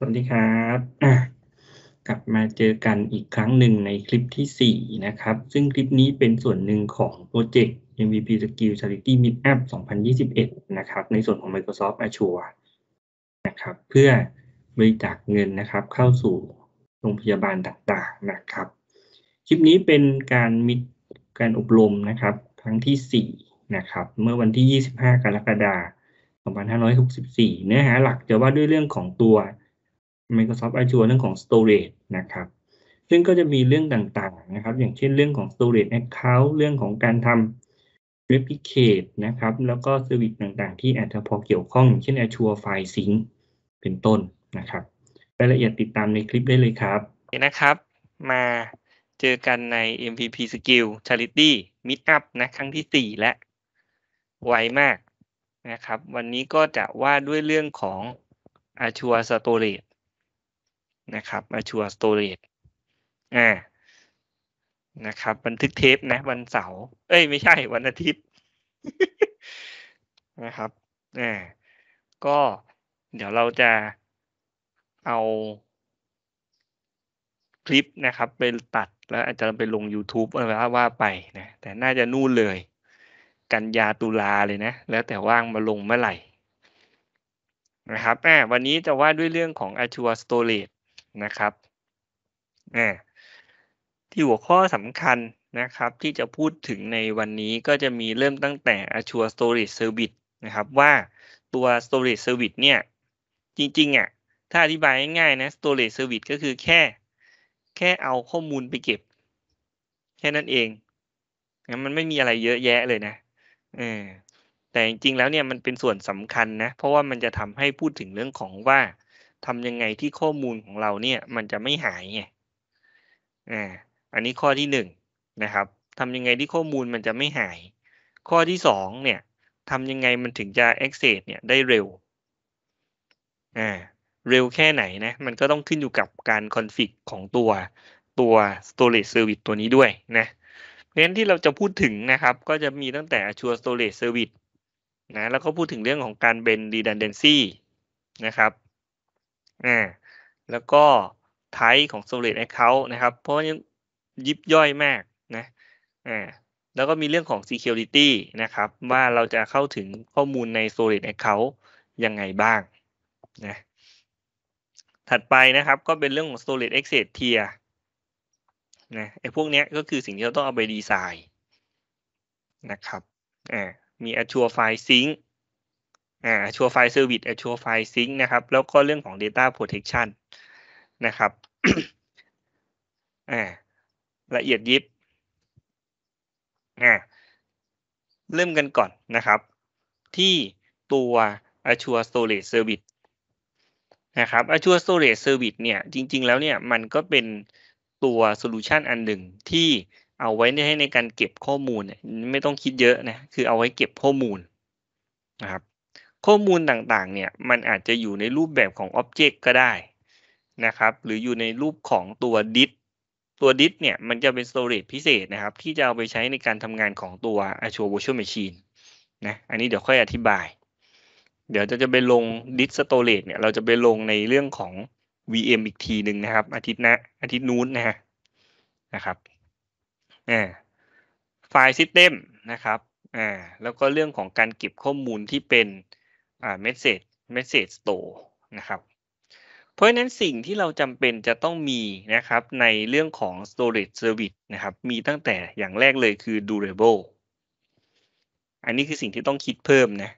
สวัสดีครับ กลับมาเจอกันอีกครั้งหนึ่งในคลิปที่ 4 นะครับ ซึ่งคลิปนี้เป็นส่วนหนึ่งของโปรเจกต์ MVP Skill Charity m e e t p p 2021 นะครับ ในส่วนของ Microsoft Azure นะครับเพื่อบริจาคเงินนะครับเข้าสู่โรงพยาบาลต่างๆนะครับ คลิปนี้เป็นการมิดการอบรมนะครับ ครั้งที่ 4 นะครับ เมื่อวันที่ 25กรกฎาคม2564 เนื้อหาหลักจะว่าด้วยเรื่องของตัว Microsoft Azure เรื่องของ Storage นะครับ ซึ่งก็จะมีเรื่องต่างๆ นะครับ อย่างเช่นเรื่องของ Storage Account เรื่องของการทำ Replicate นะครับ แล้วก็ Service ต่างๆ ที่อาจจะพอเกี่ยวข้อง เช่น Azure File Sync เป็นต้นนะครับ รายละเอียดติดตามในคลิปได้เลยครับนะครับ มาเจอกันใน MVP Skill Charity Meetup นะครั้งที่ 4 และไวมากนะครับ วันนี้ก็จะว่าด้วยเรื่องของ Azure Storage นะครับ Azure Storage อ่านะครับบันทึกเทปนะ วันเสาร์ เอ้ย ไม่ใช่วันอาทิตย์นะครับอ่าก็เดี๋ยวเราจะเอาคลิปนะครับ ไปตัด แล้วอาจจะไปลง YouTube อะไรว่าไปนะ แต่น่าจะนู่นเลย กันยาตุลาเลยนะ แล้วแต่ว่างมาลงเมื่อไหร่นะครับอ่าวันนี้จะว่าด้วยเรื่องของ Azure Storage นะครับที่หัวข้อสำคัญนะครับที่จะพูดถึงในวันนี้ก็จะมีเริ่มตั้งแต่ Azure Storage Service นะครับว่าตัว Storage Service เนี่ยจริงๆอ่ะถ้าอธิบายง่ายๆนะ Storage Service ก็คือแค่ แค่เอาข้อมูลไปเก็บแค่นั้นเองงั้นมันไม่มีอะไรเยอะแยะเลยนะแต่จริงๆแล้วเนี่ยมันเป็นส่วนสำคัญนะ เพราะว่ามันจะทำให้พูดถึงเรื่องของว่าทำยังไงที่ข้อมูลของเราเนี่ยมันจะไม่หายไง อ่า อันนี้ข้อที่หนึ่งนะครับทำยังไงที่ข้อมูลมันจะไม่หาย ข้อที่สองเนี่ยทำยังไงมันถึงจะ access เนี่ยได้เร็ว อ่า เร็วแค่ไหนนะ มันก็ต้องขึ้นอยู่กับการ config ของตัวตัว storage service ตัวนี้ด้วยนะ เพราะฉะนั้นที่เราจะพูดถึงนะครับ ก็จะมีตั้งแต่ Azure Storage Service นะ แล้วก็พูดถึงเรื่องของการเป็น redundancy นะครับอ่าแล้วก็ type ของ solid account นะครับ เพราะว่ายิบย่อยมากนะอ่าแล้วก็มีเรื่องของ security นะครับ ว่าเราจะเข้าถึงข้อมูลใน solid account ยังไงบ้างนะถัดไปนะครับก็เป็นเรื่องของ solid e s s t i e r นะไอ้พวกนี้ก็คือสิ่งที่เราต้องเอาไปดีไซน์นะครับอ่ามี Azure File Sync อ่าชัวร์ไฟเซอร์วิสชัวร์ไฟซิงนะครับ แล้วก็เรื่องของ Data Protection นะครับ อ่า ละเอียดยิบ อ่า เริ่มกันก่อน นะครับ ที่ตัว Azure Storage Service นะครับ Azure Storage Service เนี่ย จริงๆแล้วเนี่ย มันก็เป็นตัวโซลูชันอันหนึ่งที่เอาไว้ให้ในการเก็บข้อมูลไม่ต้องคิดเยอะนะ คือเอาไว้เก็บข้อมูล นะครับข้อมูลต่างๆ เนี่ย มันอาจจะอยู่ในรูปแบบของอ็อบเจกต์ก็ได้นะครับ หรืออยู่ในรูปของตัวดิสตัวดิสเนี่ย มันจะเป็นสโตรจพิเศษนะครับ ที่จะเอาไปใช้ในการทำงานของตัว Azure Virtual Machine นะ อันนี้เดี๋ยวค่อยอธิบาย เดี๋ยวจะจะไปลงดิสสโตรจเนี่ย เราจะไปลงในเรื่องของ VM อีกทีหนึ่งนะครับอาทิตย์นะอาทิตย์นู้นนะฮะนะครับอ่าไฟล์ซิสเต็มนะครับอ่าแล้วก็เรื่องของการเก็บข้อมูลที่เป็นอ่า message message store นะครับเพราะฉะนั้นสิ่งที่เราจำเป็นจะต้องมีนะครับในเรื่องของ storage service นะครับมีตั้งแต่อย่างแรกเลยคือ durable อันนี้คือสิ่งที่ต้องคิดเพิ่มนะ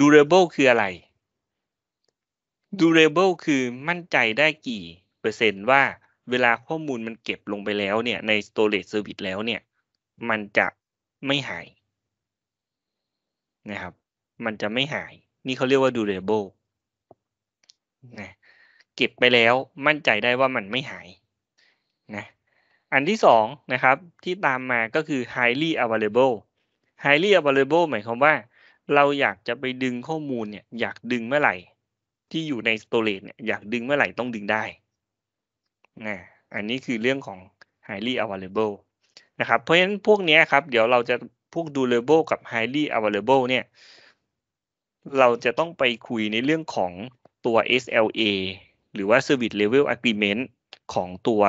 durable คืออะไร durable คือมั่นใจได้กี่เปอร์เซ็นต์ว่าเวลาข้อมูลมันเก็บลงไปแล้วเนี่ยใน storage service แล้วเนี่ยมันจะไม่หายนะครับมันจะไม่หายนี่เขาเรียกว่า durable นะเก็บไปแล้วมั่นใจได้ว่ามันไม่หายนะ อันที่สองนะครับที่ตามมาก็คือ highly available highly available หมายความว่า เราอยากจะไปดึงข้อมูลเนี่ยอยากดึงเมื่อไหร่ที่อยู่ในสโตร a g e เนี่ยอยากดึงเมื่อไหร่ต้องดึงได้นะ อันนี้คือเรื่องของ highly available นะครับ เพราะฉะนั้นพวกนี้ครับ เดี๋ยวเราจะพวก durable กับ highly available เนี่ยเราจะต้องไปคุยในเรื่องของตัว SLA หรือว่า Service Level Agreement ของตัว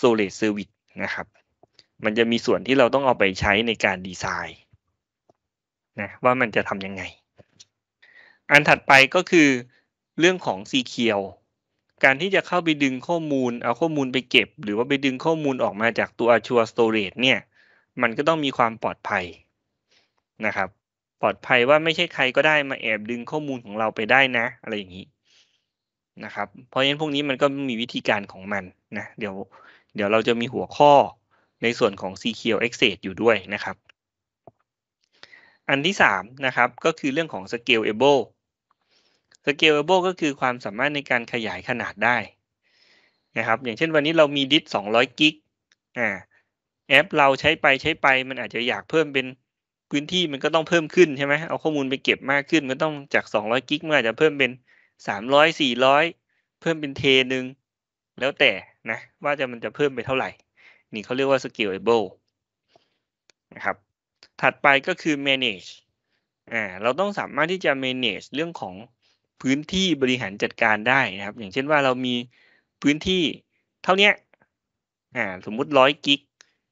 Solid Service นะครับ มันจะมีส่วนที่เราต้องเอาไปใช้ในการดีไซน์นะว่ามันจะทำยังไง อันถัดไปก็คือเรื่องของ c q การที่จะเข้าไปดึงข้อมูล เอาข้อมูลไปเก็บ หรือว่าไปดึงข้อมูลออกมาจากตัว Azure Storage เนี่ยมันก็ต้องมีความปลอดภัยนะครับปลอดภัยว่าไม่ใช่ใครก็ได้มาแอบดึงข้อมูลของเราไปได้นะ อะไรอย่างนี้ นะครับ เพราะฉะนั้นพวกนี้มันก็มีวิธีการของมันนะ เดี๋ยวเดี๋ยวเราจะมีหัวข้อในส่วนของ s e c u r access อยู่ด้วยนะครับ อันที่3นะครับก็คือเรื่องของ scalable scalable ก็คือความสามารถในการขยายขนาดได้นะครับอย่างเช่นวันนี้เรามีดิส 200 กิกอ่าแอปเราใช้ไปใช้ไปมันอาจจะอยากเพิ่มเป็นพื้นที่มันก็ต้องเพิ่มขึ้นใช่ไหมเอาข้อมูลไปเก็บมากขึ้น มันต้องจากสองร้อยกิกมันอาจจะเพิ่มเป็นสามร้อยสี่ร้อยเพิ่มเป็นเทหนึ่งแล้วแต่นะว่าจะมันจะเพิ่มไปเท่าไหร่ นี่เขาเรียกว่า scalable นะครับ ถัดไปก็คือ manage อ่า เราต้องสามารถที่จะ manage เรื่องของพื้นที่บริหารจัดการได้นะครับ อย่างเช่นว่าเรามีพื้นที่เท่านี้อ่า สมมุติร้อยกิก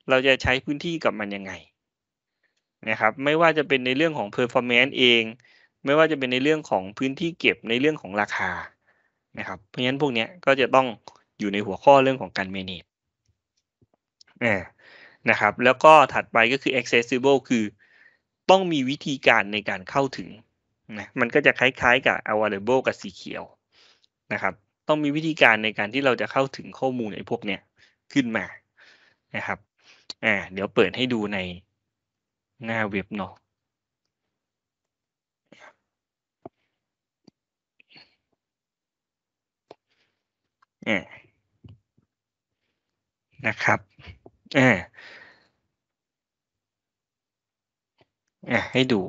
เราจะใช้พื้นที่กับมันยังไงนะครับไม่ว่าจะเป็นในเรื่องของ performance เอง ไม่ว่าจะเป็นในเรื่องของพื้นที่เก็บในเรื่องของราคานะครับเพราะฉะนั้นพวกนี้ก็จะต้องอยู่ในหัวข้อเรื่องของการ manage นะครับแล้วก็ถัดไปก็คือ accessible คือ ต้องมีวิธีการในการเข้าถึงนะมันก็จะคล้ายๆกับ available กับสีเขียวนะครับต้องมีวิธีการในการที่เราจะเข้าถึงข้อมูลในพวกเนี้ยขึ้นมานะครับอ่าเดี๋ยวเปิดให้ดูในหน้าเว็บเนาะนะครับอ่ให้ดู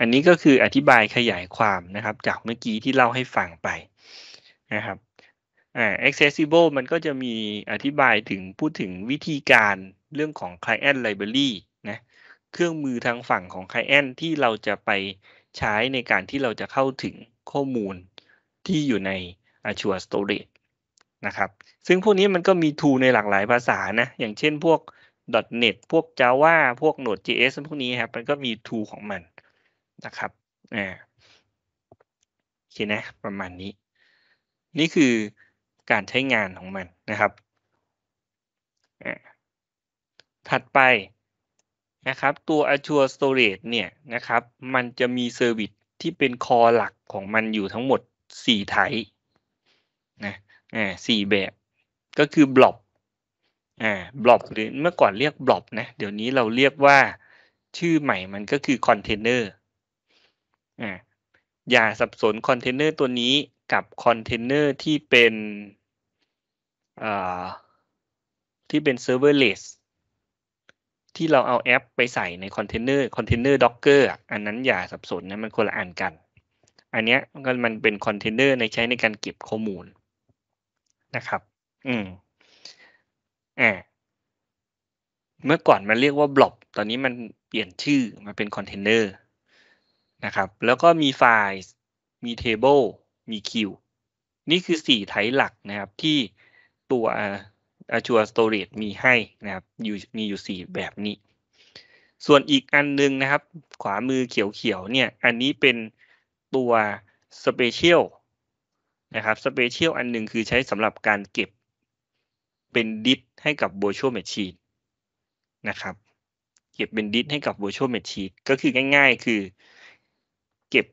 อันนี้ก็คืออธิบายขยายความนะครับ จากเมื่อกี้ที่เล่าให้ฟังไป นะครับ อ่า accessible มันก็จะมีอธิบายถึงพูดถึงวิธีการเรื่องของ client library เครื่องมือทางฝั่งของ c ค i e อนที่เราจะไปใช้ในการที่เราจะเข้าถึงข้อมูลที่อยู่ใน Azure Storage นะครับซึ่งพวกนี้มันก็มีทูในหลากหลายภาษานะอย่างเช่นพวก .NET พวก Java พวก Node.js พวกนี้ครับมันก็มีทูของมันนะครับอ่าโอเคนะ ประมาณนี้ นี่คือการใช้งานของมันนะครับถัดไปนะครับ ตัว Azure Storage เนี่ยนะครับมันจะมีเซอร์วิสที่เป็นคอหลักของมันอยู่ทั้งหมด 4 ไทป์นะอ่าสี่แบบ ก็คือบล็อบอ่าบล็อบหรือเมื่อก่อนเรียกบล็อบนะเดี๋ยวนี้เราเรียกว่าชื่อใหม่มันก็คือคอนเทนเนอร์อ่าอย่าสับสนคอนเทนเนอร์ตัวนี้กับคอนเทนเนอร์ที่เป็นอ่าที่เป็นเซิร์ฟเวอร์เลสที่เราเอาแอปไปใส่ในคอนเทนเนอร์คอนเทนเนอร์ด็อกเกอร์อันนั้นอย่าสับสนนะมันคนละอันกัน อันเนี้ยก็มันเป็นคอนเทนเนอร์ในใช้ในการเก็บข้อมูลนะครับ อืมอ่าเมื่อก่อนมันเรียกว่าบล็อบตอนนี้มันเปลี่ยนชื่อมาเป็นคอนเทนเนอร์นะครับ แล้วก็มีไฟล์มีเทเบิลมีคิวนี่คือสี่ไถหลักนะครับที่ตัว Azure Storage มีให้นะครับอยู่มีอยู่ 4 แบบนี้ ส่วนอีกอันนึงนะครับ ขวามือเขียวๆเนี่ย อันนี้เป็นตัว Special นะครับ Special อันหนึ่งคือใช้สำหรับการเก็บเป็นดิสให้กับ Virtual Machine นะครับเก็บเป็นดิสให้กับ Virtual Machine ก็คือง่ายๆ คือเก็บ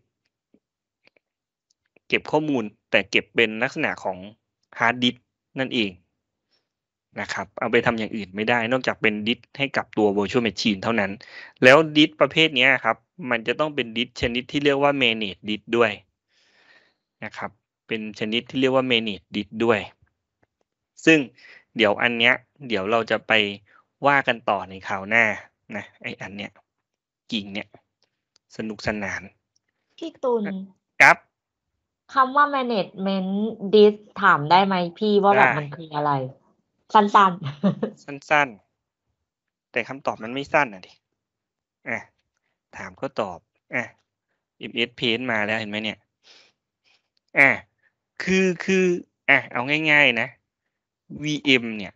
เก็บข้อมูลแต่เก็บเป็นลักษณะของฮาร์ดดิสนั่นเองนะครับเอาไปทำอย่างอื่นไม่ได้นอกจากเป็นดิสให้กับตัว virtual machine เท่านั้น แล้วดิสประเภทนี้ครับ มันจะต้องเป็นดิสชนิดที่เรียกว่า manage d i s ด้วยนะครับ เป็นชนิดที่เรียกว่า manage d i s ด้วย ซึ่งเดี๋ยวอันเนี้ยเดี๋ยวเราจะไปว่ากันต่อในคราวหน้านะไออันเนี้ยกิ่งเนี้ยสนุกสนาน พี่ตุลครับคำว่า management d i s ถามได้ไหมพี่ว่าแบบมันคืออะไรสั้นๆสั้นๆ แต่คำตอบมันไม่สั้น อ่ะดิ อ่ะ ถามก็ตอบ อ่ะ if it p a i n มาแล้วเห็นไหมเนี่ย อ่ะ คือคือ อ่ะเอาง่าย ๆนะ VM เนี่ย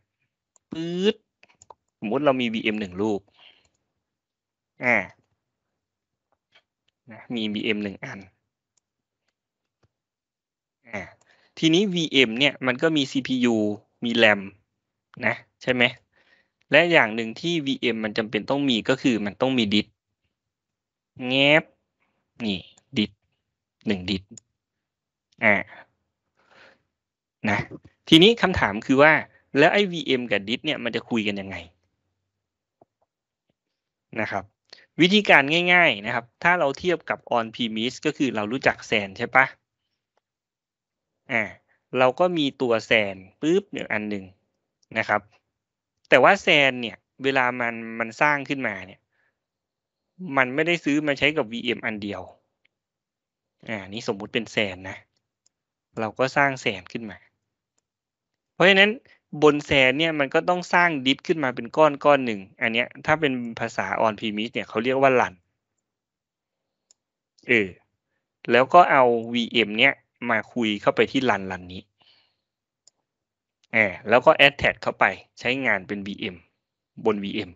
ปื๊ดสมมติเรามี VM หนึ่งลูก อ่า นะ มี VM หนึ่งอัน อ่าทีนี้ VM เนี่ย มันก็มี CPU มี RAM นะใช่ไหมและอย่างหนึ่งที่ VM มันจำเป็นต้องมีก็คือมันต้องมีดิสแงบนี่ดิสหนึ่งดิสอ่านะทีนี้คำถามคือว่า แล้วไอ้ VM กับดิสเนี่ยมันจะคุยกันยังไงนะครับวิธีการง่ายๆนะครับถ้าเราเทียบกับ on premise ก็คือเรารู้จักแซนใช่ปะอ่าเราก็มีตัวแซนปุ๊บอย่างอันหนึ่งนะครับแต่ว่าแซนเนี่ยเวลามันมันสร้างขึ้นมาเนี่ยมันไม่ได้ซื้อมาใช้กับ VM อันเดียวอ่านี่สมมุติเป็นแซนนะ เราก็สร้างแซนขึ้นมา เพราะฉะนั้นบนแซนเนี่ยมันก็ต้องสร้างดิฟขึ้นมาเป็นก้อนก้อนหนึ่งอันเนี้ยถ้าเป็นภาษาออนพีมิสเนี่ยเขาเรียกว่าลันเออแล้วก็เอา VM เนี้ยมาคุยเข้าไปที่ลันลันนี้แอร์แล้วก็ add tag เข้าไปใช้งานเป็น VM บน VM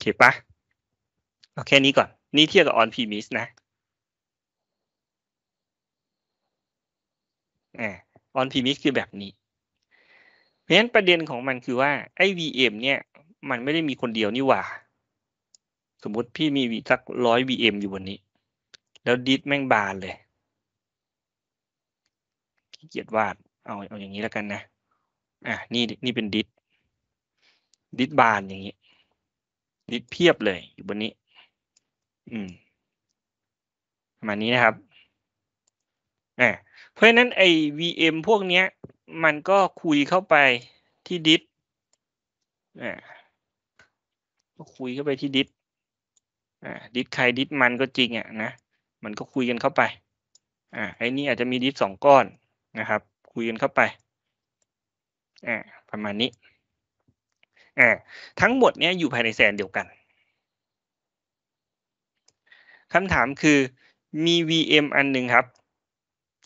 เข้าปะเอาแค่นี้ก่อน นี่เทียบกับ on premise นะแอร์ on premise คือแบบนี้ เพราะฉะนั้นประเด็นของมันคือว่า ไอ้ VM เนี่ยมันไม่ได้มีคนเดียวนี่หว่า สมมติพี่มีสักร้อย VM อยู่บนนี้ แล้วดิสแม่งบานเลยขี้เกียจวาดเอาเอาอย่างนี้แล้วกันนะอ่ะนี่นี่เป็นดิสดิสบานอย่างนี้ดิสเพียบเลยอยู่บนนี้อืมประมาณนี้นะครับอ่ะเพราะฉะนั้นไอ้ VM พวกเนี้ยมันก็คุยเข้าไปที่ดิสอ่ะก็คุยเข้าไปที่ดิสอ่ะดิสใครดิสมันก็จริงอ่ะนะมันก็คุยกันเข้าไปอ่าไอ้นี่อาจจะมีดิสสองก้อนนะครับ คุยกันเข้าไปอ่าประมาณนี้อ่าทั้งหมดเนี้ยอยู่ภายในแซนเดียวกัน คำถามคือมี VM อันหนึ่งครับ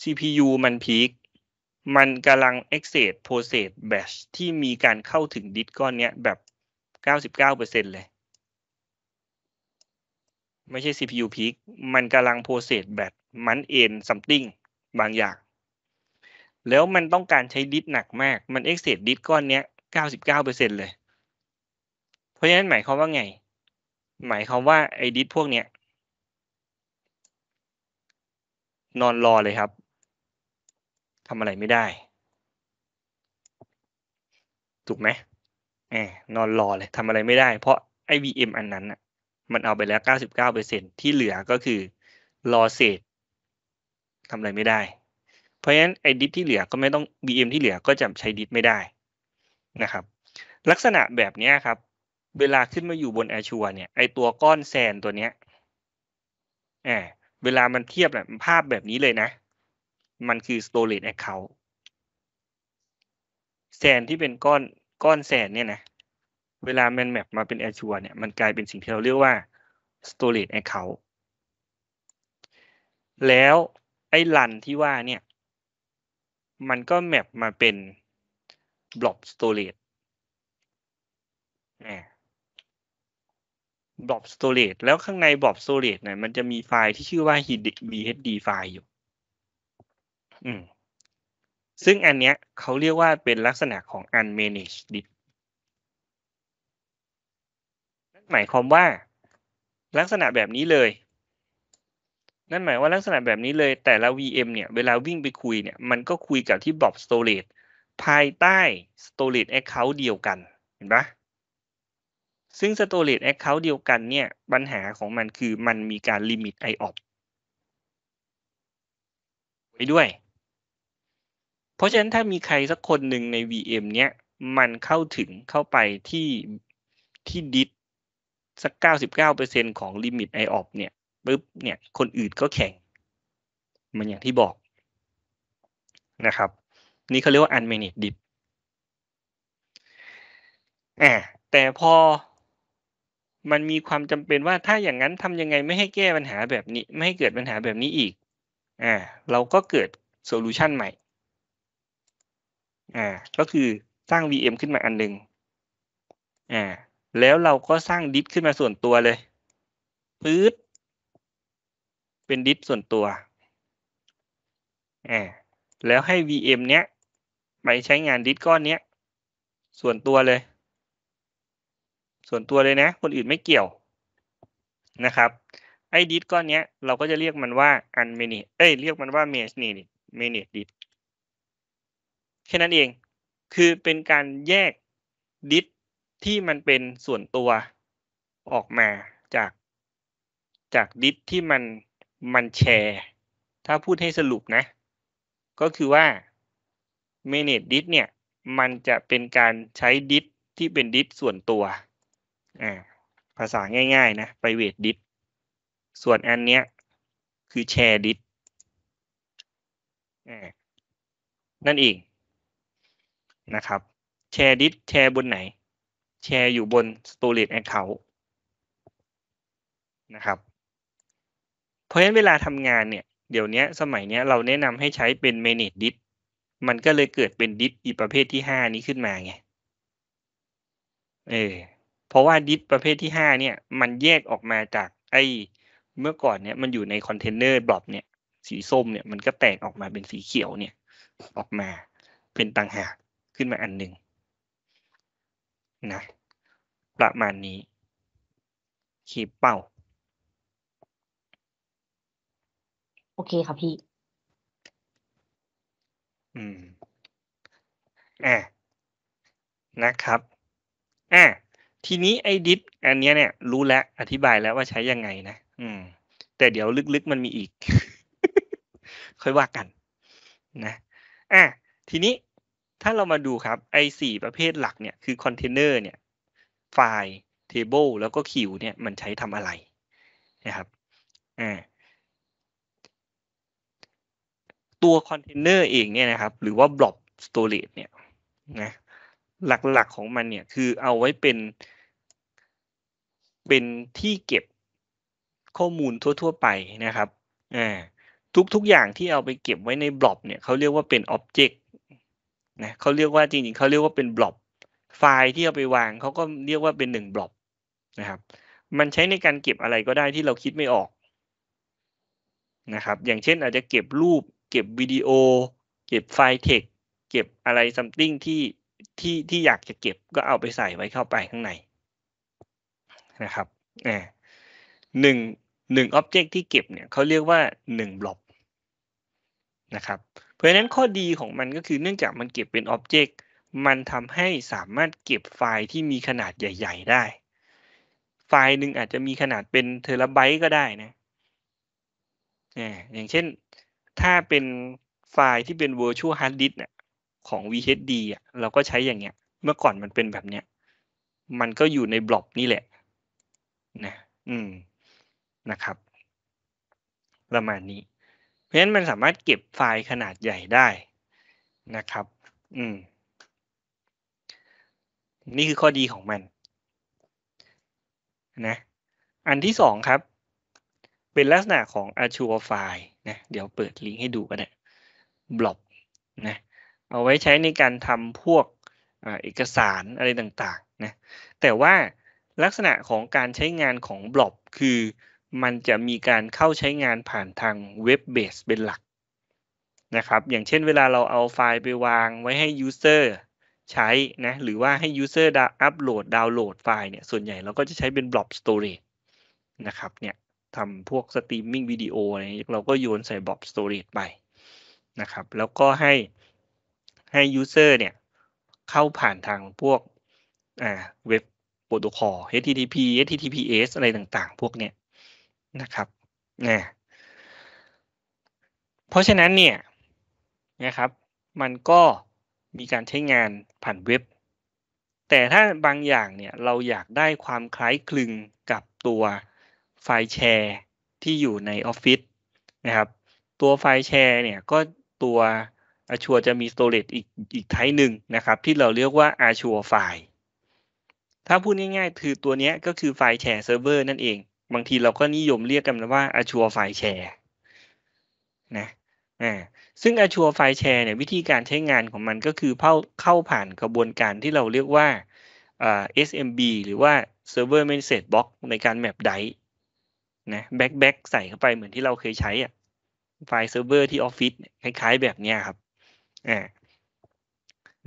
CPU มันพีค มันกำลัง access process batch ที่มีการเข้าถึงดิสก้อนเนี้ยแบบ 99%เลย ไม่ใช่ CPU พีค มันกำลัง process batch มันเอ็ something บางอย่างแล้วมันต้องการใช้ดิสหนักมาก มันเอ็กเซดดิสก้อนเนี้ยเก้าสิบเก้าเปอร์เซ็นเลย เพราะฉะนั้นหมายความว่าไง หมายความว่าไอ้ดิสพวกเนี้ย นอน รอเลยครับ ทำอะไรไม่ได้ ถูกไหมแหมนอน รอเลยทำอะไรไม่ได้ เพราะไอ้ VM อันนั้นอะมันเอาไปแล้ว 99%ที่เหลือก็คือ รอเศษทำอะไรไม่ได้เพราะฉะนั้นไอ้ดิฟที่เหลือก็ไม่ต้อง BM ที่เหลือก็จะใช้ดิฟไม่ได้นะครับ ลักษณะแบบนี้ครับ เวลาขึ้นมาอยู่บนแอชัวเนี่ยไอตัวก้อนแซนตัวเนี้ยอ่เวลามันเทียบแบบภาพแบบนี้เลยนะ มันคือ storage account แซนที่เป็นก้อนก้อนแซนเนี่ยนะเวลามันแมปมาเป็นแอชัวเนี่ยมันกลายเป็นสิ่งที่เราเรียกว่า storage account แล้ว ไอ้ลันที่ว่าเนี่ยมันก็แมปมาเป็น blob storage blob storage แล้วข้างใน blob storage เนี่ยมันจะมีไฟล์ที่ชื่อว่า bhd ไฟล์อยู่ ซึ่งอันเนี้ยเขาเรียกว่าเป็นลักษณะของ unmanaged disk นั่นหมายความว่า ลักษณะแบบนี้เลยนั่นหมายว่าลักษณะแบบนี้เลยแต่ละ VM เนี่ยเวลาวิ่งไปคุยเนี่ยมันก็คุยกับที่ Bob Storage ภายใต้ Storage Account เดียวกันเห็นปะซึ่ง Storage Account เดียวกันเนี่ยปัญหาของมันคือมันมีการลิมิต IOP ไว้ด้วย เพราะฉะนั้นถ้ามีใครสักคนหนึ่งใน VM เนี่ยมันเข้าถึงเข้าไปที่ที่ดิสสัก 99%ของลิมิต IOP เนี่ยปุ๊บเนี่ยคนอื่นก็แข่งมันอย่างที่บอกนะครับนี่เขาเรียกว่า unmanaged dip อแต่พอมันมีความจำเป็นว่าถ้าอย่างนั้นทำยังไงไม่ให้แก้ปัญหาแบบนี้ ไม่ให้เกิดปัญหาแบบนี้อีกอ่าเราก็เกิดโซลูชันใหม่อ่าก็คือสร้าง VM ขึ้นมาอันหนึ่งอ่าแล้วเราก็สร้างดิฟขึ้นมาส่วนตัวเลยปื๊ดเป็นดิสส่วนตัวอแล้วให้ VM เนี้ยไปใช้งานดิสก้อนเนี้ยส่วนตัวเลย ส่วนตัวเลยนะ คนอื่นไม่เกี่ยวนะครับ ไอ้ดิสก้อนเนี้ยเราก็จะเรียกมันว่าอันเมนิเอ้ยเรียกมันว่าเมชนีเมนิดิสแค่นั้นเอง คือเป็นการแยกดิสที่มันเป็นส่วนตัวออกมาจากจากดิสที่มันมันแชร์ ถ้าพูดให้สรุปนะ ก็คือว่า manage d i s เนี่ย มันจะเป็นการใช้ดิสที่เป็นดิสส่วนตัวอ่าภาษาง่ายๆนะ private d i s ส่วนอันเนี้ยคือแชร์ดิสนั่นเอง นะครับ แชร์ดิสแชร์บนไหน แชร์อยู่บน storage account นะครับเพราะฉะนั้นเวลาทำงานเนี่ยเดี๋ยวนี้สมัยนี้เราแนะนำให้ใช้เป็น manage d i s มันก็เลยเกิดเป็นดิสอีกประเภทที่ห้านี้ขึ้นมาไงเออเพราะว่าดิสประเภทที่ห้าเนี่ยมันแยกออกมาจากไอ้เมื่อก่อนเนี่ยมันอยู่ในคอนเทนเนอร์บล็อบเนี่ยสีส้มเนี่ยมันก็แตกออกมาเป็นสีเขียวเนี่ยออกมาเป็นต่างหาก ขึ้นมาอันหนึ่งนะประมาณนี้ขีบเป้าโอเคค่ะพี่ อืมอ่ะนะครับ อ่ะ ทีนี้ ไอ้ดิส อันเนี้ยเนี่ยรู้แล้วอธิบายแล้วว่าใช้ยังไงนะ อืม แต่เดี๋ยวลึกๆมันมีอีก ค่อยว่ากัน นะ อ่ะ ทีนี้ถ้าเรามาดูครับ ไอ้สี่ประเภทหลักเนี่ยคือคอนเทนเนอร์เนี่ย ไฟล์ เทเบิลแล้วก็คิว เนี่ย มันใช้ทำอะไร นะครับ อ่าตัวคอนเทนเนอร์เองเนี่ยนะครับหรือว่าบล็อบสโตรเจเนี่ยนะหลักๆของมันเนี่ยคือเอาไว้เป็นเป็นที่เก็บข้อมูลทั่ว ๆไปนะครับอ่าทุกๆอย่างที่เอาไปเก็บไว้ในบล็อบเนี่ยเขาเรียกว่าเป็นอ็อบเจกต์นะเขาเรียกว่าจริงๆเขาเรียกว่าเป็นบล็อบไฟล์ที่เอาไปวางเขาก็เรียกว่าเป็นหนึ่งบล็อบนะครับมันใช้ในการเก็บอะไรก็ได้ที่เราคิดไม่ออกนะครับอย่างเช่นอาจจะเก็บรูปเก็บวิดีโอ เก็บไฟล์เทคเก็บอะไรซัมติงที่ที่ที่อยากจะเก็บก็เอาไปใส่ไว้เข้าไปข้างในนะครับอ่าหนึ่งหนึ่งอ็อบเจกต์ที่เก็บเนี่ยเขาเรียกว่าหนึ่งบล็อกนะครับเพราะฉะนั้นข้อดีของมันก็คือเนื่องจากมันเก็บเป็นอ็อบเจกต์มันทำให้สามารถเก็บไฟล์ที่มีขนาดใหญ่ ๆได้ ไฟล์หนึ่งอาจจะมีขนาดเป็นเทราไบต์ก็ได้นะอย่างเช่นถ้าเป็นไฟล์ที่เป็น virtual hard disk เนี่ยของ VHD อ่ะเราก็ใช้อย่างเงี้ย เมื่อก่อนมันเป็นแบบเนี้ย มันก็อยู่ในบล็อกนี่แหละ นะ อืม นะครับ ประมาณนี้ เพราะฉะนั้นมันสามารถเก็บไฟล์ขนาดใหญ่ได้นะครับ อืม นี่คือข้อดีของมันนะ อันที่สองครับ เป็นลักษณะของ Azure File นะเดี๋ยวเปิดลิงก์ให้ดูกันน้บล็อบนะเอาไว้ใช้ในการทำพวกเอกสารอะไรต่างๆนะแต่ว่าลักษณะของการใช้งานของบล็อบคือมันจะมีการเข้าใช้งานผ่านทางเว็บเบสเป็นหลักนะครับ อย่างเช่นเวลาเราเอาไฟล์ไปวางไว้ให้ยูเซอร์ใช้นะหรือว่าให้ยูเซอร์อัปโหลดดาวน์โหลดไฟล์เนี่ยส่วนใหญ่เราก็จะใช้เป็นบล็อบสโตรีนะครับเนี่ยทำพวกสตรีมมิ่งวิดีโออะไรเราก็โยนใส่บอบสโตรจไปนะครับ แล้วก็ให้ให้ยูเซอร์เนี่ยเข้าผ่านทางพวกอ่าเว็บโปรโตคอล HTTP HTTPS อะไรต่างๆ พวกเนี้ยนะครับเนี่ยเพราะฉะนั้นเนี่ยนะครับมันก็มีการใช้งานผ่านเว็บ แต่ถ้าบางอย่างเนี่ยเราอยากได้ความคล้ายคลึงกับตัวไฟล์แชร์ที่อยู่ในออฟฟิศนะครับ ตัวไฟล์แชร์เนี่ยก็ตัวอาชัวจะมีสโตรเ g e อีกอีกไทป์หนึ่งนะครับที่เราเรียกว่าอาชัวไฟล์ถ้าพูดง่ายๆคือตัวนี้ก็คือไฟล์แชร์เซิร์ฟเวอร์นั่นเอง บางทีเราก็นิยมเรียกกันว่าอาชัวไฟล์แชร์นะนะซึ่งอาชัวไฟล์แชร์เนี่ยวิธีการใช้งานของมันก็คือเข้าเข้าผ่านกระบวนการที่เราเรียกว่า SMB หรือว่า Server Message Box ในการแมปไดนะแบ็กแบ็กใส่เข้าไปเหมือนที่เราเคยใช้อะไฟล์เซิร์ฟเวอร์ที่ออฟฟิศคล้ายๆแบบเนี้ยครับอ่า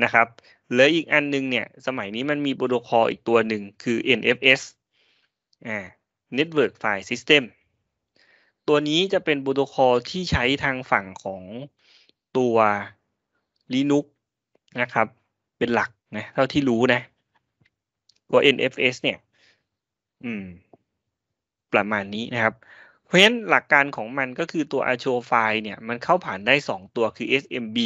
นะครับ แล้วอีกอันนึงเนี่ย สมัยนี้มันมีโปรโตคอลอีกตัวหนึ่งคือ NFS อ่า Network File System ตัวนี้จะเป็นโปรโตคอลที่ใช้ทางฝั่งของตัว Linux นะครับเป็นหลักนะเท่าที่รู้นะ ตัว NFS เนี่ย อืมประมาณนี้นะครับ เพราะฉะนั้นหลักการของมันก็คือตัว a r c h o file เนี่ยมันเข้าผ่านได้ 2 ตัวคือ SMB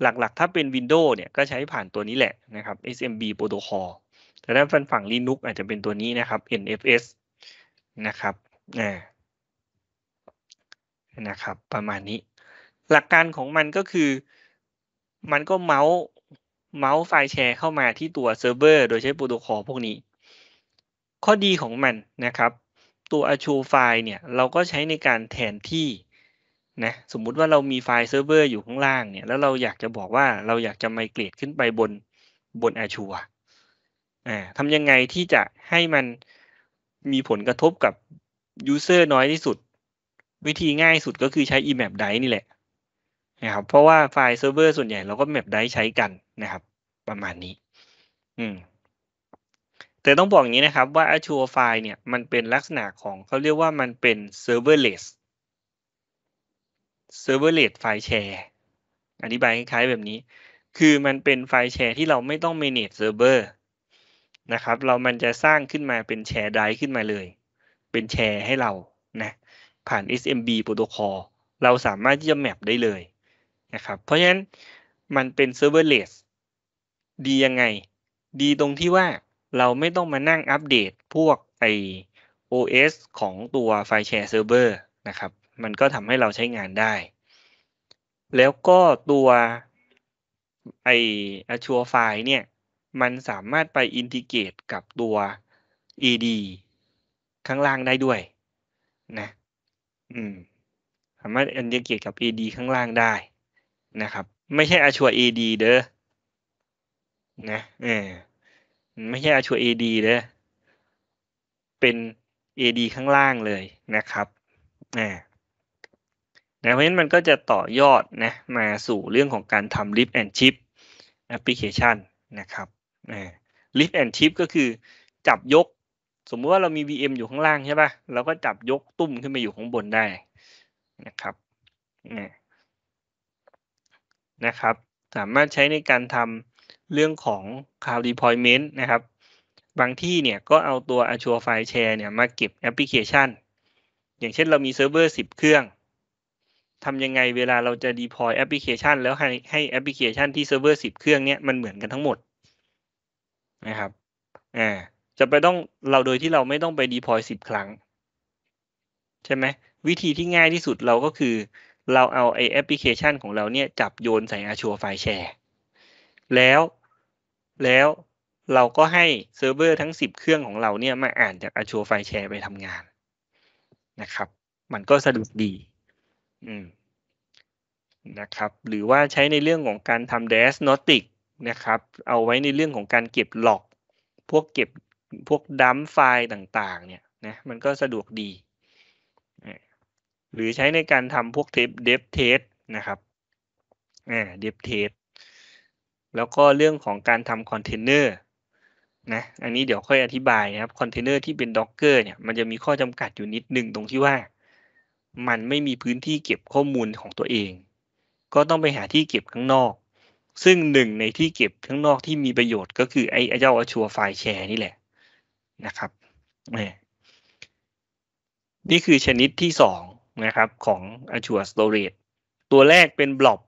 หลักๆ ถ้าเป็น Windows เนี่ยก็ใช้ผ่านตัวนี้แหละนะครับ SMB protocol แต่ถ้าฝั่งฝั่ง Linux อาจจะเป็นตัวนี้นะครับ NFS นะครับนะครับ ประมาณนี้ หลักการของมันก็คือมันก็เมาส์เมาส์ไฟล์แชร์เข้ามาที่ตัวเซิร์ฟเวอร์โดยใช้โปรโตคอลพวกนี้ ข้อดีของมันนะครับตัว a r c f i l e เนี่ย เราก็ใช้ในการแทนที่ นะ สมมุติว่าเรามีไฟล์เซิร์ฟเวอร์อยู่ข้างล่างเนี่ยแล้วเราอยากจะบอกว่าเราอยากจะไมเกรดขึ้นไปบนบน Azure อ่าทำยังไงที่จะให้มันมีผลกระทบกับยูเซอร์น้อยที่สุด วิธีง่ายสุดก็คือใช้ EMAP Drive นี่แหละนะครับเพราะว่าไฟล์เซิร์ฟเวอร์ส่วนใหญ่เราก็ Map Drive ใช้กันนะครับ ประมาณนี้ อืมแต่ต้องบอกอย่างนี้นะครับว่า Azure File เนี่ย มันเป็นลักษณะของเขาเรียกว่ามันเป็น serverless serverless file share อธิบายคล้ายๆ แบบนี้คือมันเป็นไฟล์แชร์ที่เราไม่ต้อง manage server นะครับ เรามันจะสร้างขึ้นมาเป็นแชร์ไดร์ขึ้นมาเลย เป็นแชร์ให้เรานะผ่าน SMB โปรโตคอลเราสามารถที่จะแมปได้เลยนะครับเพราะฉะนั้นมันเป็น serverless ดียังไง ดีตรงที่ว่าเราไม่ต้องมานั่งอัปเดตพวกไอโอของตัวไฟแชร์เซิร์ฟเวอร์นะครับ มันก็ทำให้เราใช้งานได้ แล้วก็ตัวไอ Azure ไฟเนี่ย มันสามารถไปอินทิเกตกับตัว e d ข้างล่างได้ด้วย นะ อืม สามารถอินทิเกตกับ e d ข้างล่างได้นะครับ ไม่ใช่ชัวเ e ด d เด้อ นะ เออไม่ใช่อชัวดีเลยเป็น AD ข้างล่างเลยนะครับนะนะเพราะฉะนั้นมันก็จะต่อยอดนะมาสู่เรื่องของการทำ l i ฟต and น h i f t Application นะครับนะ Lift and s h i f ก็คือจับยก สมมติว่าเรามี VM อยู่ข้างล่างใช่ปะ่ะเราก็จับยกตุ้มขึ้นมาอยู่ข้างบนได้นะครับนะนะครับ สามารถใช้ในการทำเรื่องของ Cloud Deployment นะครับ บางที่เนี่ย ก็เอาตัว Azure File Share เนี่ย มาเก็บแอปพลิเคชัน อย่างเช่นเรามีเซิร์ฟเวอร์10 เครื่องทำยังไงเวลาเราจะ deploy แอปพลิเคชันแล้วให้ให้แอปพลิเคชันที่เซิร์ฟเวอร์10 เครื่องเนี่ย มันเหมือนกันทั้งหมด นะครับอ่าจะไปต้อง เราโดยที่เราไม่ต้องไป deploy 10 ครั้ง ใช่ไหมวิธีที่ง่ายที่สุดเราก็คือ เราเอาไอแอปพลิเคชันของเราเนี่ย จับโยนใส่ Azure File Share แล้วแล้วเราก็ให้เซิร์ฟเวอร์ทั้ง 10 เครื่องของเราเนี่ยมาอ่านจาก Azure File Share ไปทำงานนะครับ มันก็สะดวกดีอืมนะครับ หรือว่าใช้ในเรื่องของการทำ d a s n o t i c นะครับ เอาไว้ในเรื่องของการเก็บหลอก พวกเก็บพวกดัมไฟล์ต่างๆเนี่ยนะมันก็สะดวกดี หรือใช้ในการทำพวกเทปเดฟเทสนะครับอ่าเดฟเทสแล้วก็เรื่องของการทำคอนเทนเนอร์นะ อันนี้เดี๋ยวค่อยอธิบายนะครับคอนเทนเนอร์ที่เป็น Docker เนี่ย มันจะมีข้อจำกัดอยู่นิดนึงตรงที่ว่า มันไม่มีพื้นที่เก็บข้อมูลของตัวเอง ก็ต้องไปหาที่เก็บข้างนอก ซึ่งหนึ่งในที่เก็บข้างนอกที่มีประโยชน์ก็คือไอ้เจ้าชัวไฟล์แชร์นี่แหละนะครับ นี่คือชนิดที่สองนะครับของ Azure Storage ตัวแรกเป็นบล็อบ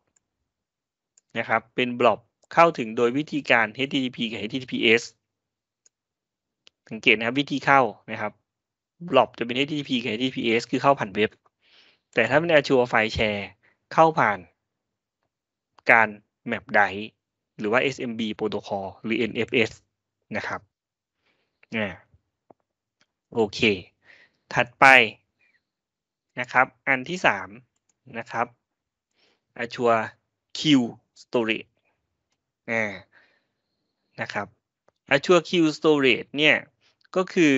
นะครับเป็นบล็อบเข้าถึงโดยวิธีการ HTTP กับ HTTPS สังเกตนะครับวิธีเข้านะครับบล็อบจะเป็น HTTP กับ HTTPS คือเข้าผ่านเว็บ แต่ถ้าเป็น Azure File Share เข้าผ่านการ Map d i หรือว่า SMB Protocol หรือ NFS นะครับ่โอเค ถัดไปนะครับอันที่สามนะครับ Azure Q Storage นะครับ Azure Q Storage เนี่ยก็คือ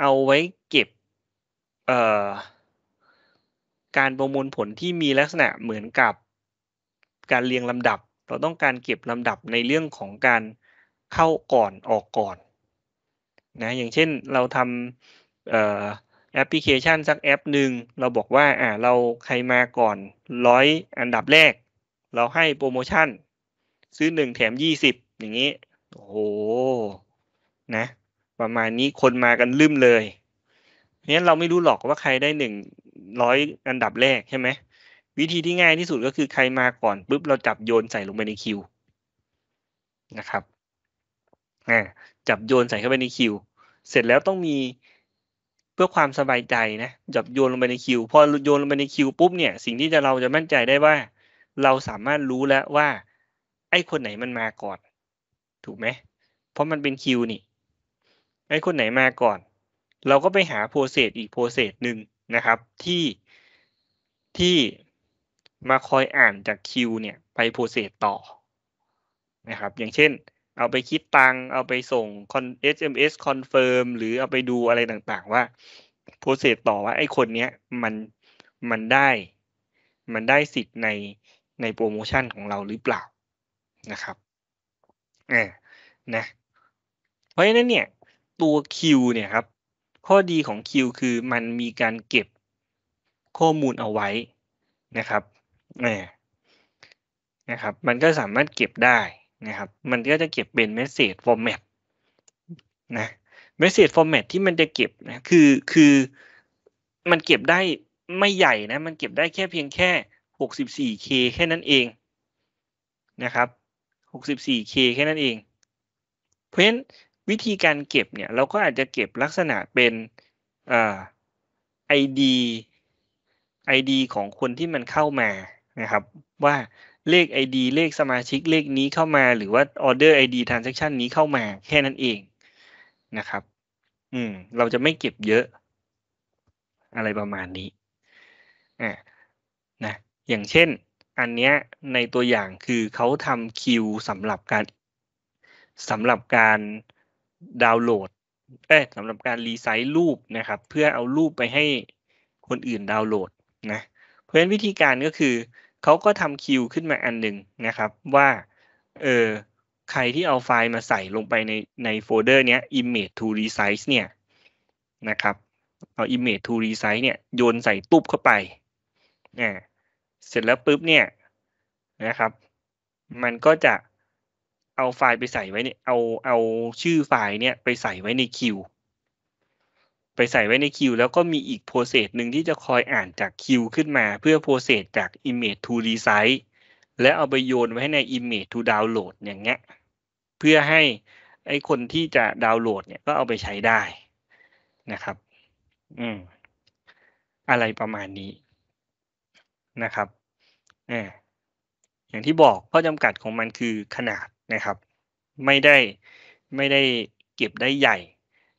เอาไว้เก็บการประมวลผลที่มีลักษณะเหมือนกับการเรียงลำดับ เราต้องการเก็บลำดับในเรื่องของการเข้าก่อนออกก่อนนะอย่างเช่นเราทำแอปพลิเคชันสักแอปหนึ่งเราบอกว่าอ่าเราใครมาก่อนร้อยอันดับแรก เราให้โปรโมชั่นซื้อหนึ่งแถมยี่สิบอย่างนี้โอ้โหนะ ประมาณนี้คนมากันลืมเลยเพราะฉะนั้นเราไม่รู้หรอกว่าใครได้หนึ่งร้อยอันดับแรกใช่ไหมวิธีที่ง่ายที่สุดก็คือใครมาก่อนปุ๊บเราจับโยนใส่ลงไปในคิวนะครับอ่าจับโยนใส่เข้าไปในคิวเสร็จแล้วต้องมีเพื่อความสบายใจนะจับโยนลงไปในคิวพอโยนลงไปในคิวปุ๊บเนี่ย สิ่งที่จะเราจะมั่นใจได้ว่า เราสามารถรู้แล้วว่าไอ้คนไหนมันมาก่อนถูกไหม เพราะมันเป็นคิวนี่ ไอ้คนไหนมาก่อน เราก็ไปหาโปรเซสอีกโปรเซสหนึ่งนะครับที่ที่มาคอยอ่านจากคิวเนี่ยไปโปรเซสต่อนะครับ อย่างเช่นเอาไปคิดตังเอาไปส่ง SMS confirm หรือเอาไปดูอะไรต่างๆว่า โปรเซสต่อว่าไอ้คนเนี้ย มันมันได้มันได้สิทธิ์ในในโปรโมชั่นของเราหรือเปล่านะครับออนะ เพราะฉะนั้นเนี่ย ตัว Q เนี่ยครับ ข้อดีของ Q คือมันมีการเก็บข้อมูลเอาไว้นะครับอนนะครับ มันก็สามารถเก็บได้นะครับ มันก็จะเก็บเป็น message format นะ message format ที่มันจะเก็บนะคือคือมันเก็บได้ไม่ใหญ่นะ มันเก็บได้แค่เพียงแค่ 64k แค่นั้นเองนะครับ 64K แค่นั้นเอง เพราะฉะนั้นวิธีการเก็บเนี่ยเราก็อาจจะเก็บลักษณะเป็นอ ID ID ของคนที่มันเข้ามานะครับว่าเลข ID เลขสมาชิกเลขนี้เข้ามา หรือว่า order ID transaction นี้เข้ามา แค่นั้นเองนะครับอืมเราจะไม่เก็บเยอะ อะไรประมาณนี้อ่านะอย่างเช่นอันเนี้ยในตัวอย่างคือเขาทำคิวสำหรับการสำหรับการดาวน์โหลดเอ๊ะสำหรับการรีไซต์รูปนะครับ เพื่อเอารูปไปให้คนอื่นดาวน์โหลดนะ เพราะฉะนั้นวิธีการก็คือเขาก็ทำคิวขึ้นมาอันหนึ่งนะครับว่าเออใครที่เอาไฟล์มาใส่ลงไปในในโฟลเดอร์เนี้ย image to resize เนี่ยนะครับ เอา image to resize เนี่ยโยนใส่ตุ๊บเข้าไปี่เสร็จแล้วปุ๊บเนี่ยนะครับ มันก็จะเอาไฟล์ไปใส่ไว้เนี่ยเอาเอาชื่อไฟล์เนี่ย ไปใส่ไว้ในคิว ไปใส่ไว้ในคิว แล้วก็มีอีกโปรเซสหนึ่งที่จะคอยอ่านจากคิวขึ้นมา เพื่อโปรเซสจาก Image to Resize และเอาไปโยนไว้ใน Image to Download อย่างเงี้ย เพื่อให้ไอคนที่จะดาวน์โหลดเนี่ยก็เอาไปใช้ได้นะครับอืมอะไรประมาณนี้นะครับอย่างที่บอกข้อจำกัดของมันคือขนาดนะครับ ไม่ได้ไม่ได้เก็บได้ใหญ่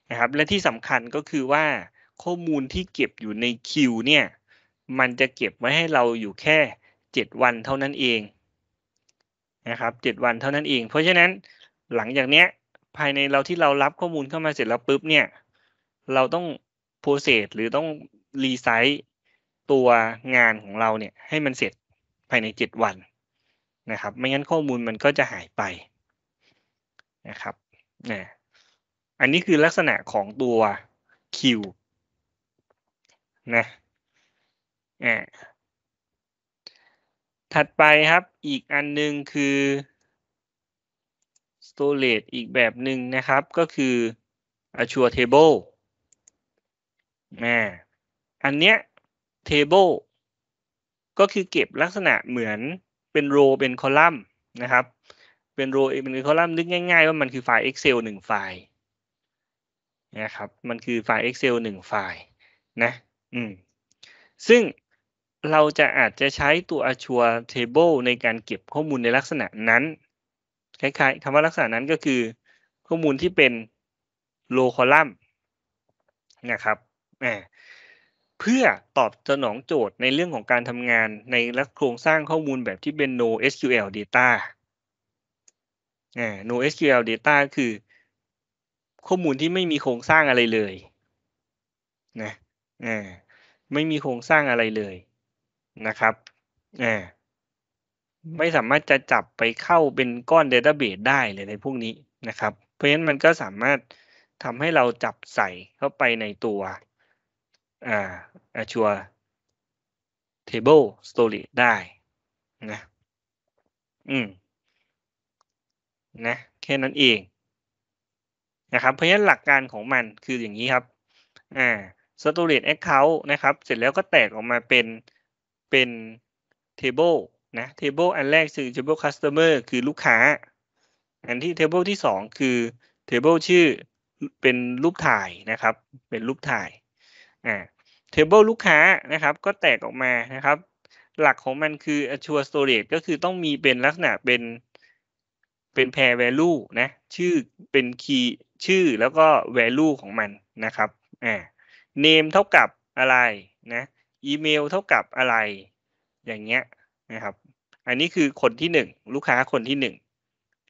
นะครับ และที่สำคัญก็คือว่าข้อมูลที่เก็บอยู่ในคิวเนี่ย มันจะเก็บไว้ให้เราอยู่แค่ 7 วันเท่านั้นเองนะครับ7วันเท่านั้นเอง เพราะฉะนั้นหลังจากเนี้ยภายในเราที่เรารับข้อมูลเข้ามาเสร็จแล้วปุ๊บเนี่ย เราต้องโปรเซสหรือต้องรีไซต์ตัวงานของเราเนี่ยให้มันเสร็จภายใน 7 วันนะครับ ไม่งั้นข้อมูลมันก็จะหายไปนะครับนะอันนี้คือลักษณะของตัวคิวนะอ่ถัดไปครับอีกอันนึงคือ storage อีกแบบหนึ่งนะครับก็คือ Azure Table นะอันเนี้ย table ก็คือเก็บลักษณะเหมือนเป็นโรเป็นคอลัมน์นะครับเป็นโรเป็นคอลัมน์นึกง่ายๆ ว่ามันคือไฟล์ Excel 1ไฟล์นะครับ มันคือไฟล์ Excel 1ไฟล์ นะอืมซึ่งเราจะอาจจะใช้ตัว Azure Table ในการเก็บข้อมูลในลักษณะนั้นคล้ายๆคำว่าลักษณะนั้นก็คือข้อมูลที่เป็นโลคอลัมน์นะครับเพื่อตอบสนองโจทย์ในเรื่องของการทำงานในรักโครงสร้างข้อมูลแบบที่เป็น NoSQL Data ่ NoSQL Data คือข้อมูลที่ไม่มีโครงสร้างอะไรเลยนะ่ไม่มีโครงสร้างอะไรเลยนะครับ่ไม่สามารถจะจับไปเข้าเป็นก้อน Database ได้เลยในพวกนี้นะครับ เพราะฉะนั้นมันก็สามารถทำให้เราจับใส่เข้าไปในตัวอ่า Azure Table Storage ได้ นะ อืมนะ แค่นั้นเอง นะครับ เพราะฉะนั้นหลักการของมันคืออย่างนี้ครับ อ่า Storage Account นะครับ เสร็จแล้วก็แตกออกมาเป็น เป็น Table นะ Table อันแรกคือ Table Customer คือลูกค้า อันที่ Table ที่สองคือ Table ชื่อเป็นรูปถ่ายนะครับ เป็นรูปถ่ายอ่าเทเบิลลูกค้านะครับ ก็แตกออกมานะครับ หลักของมันคือ Azure Storage ก็คือต้องมีเป็นลักษณะเป็นเป็น pair value นะชื่อเป็น key ชื่อแล้วก็ value ของมันนะครับอ่า name เท่ากับอะไรนะ email เท่ากับอะไรอย่างเงี้ยนะครับ อันนี้คือคนที่หนึ่งลูกค้าคนที่หนึ่ง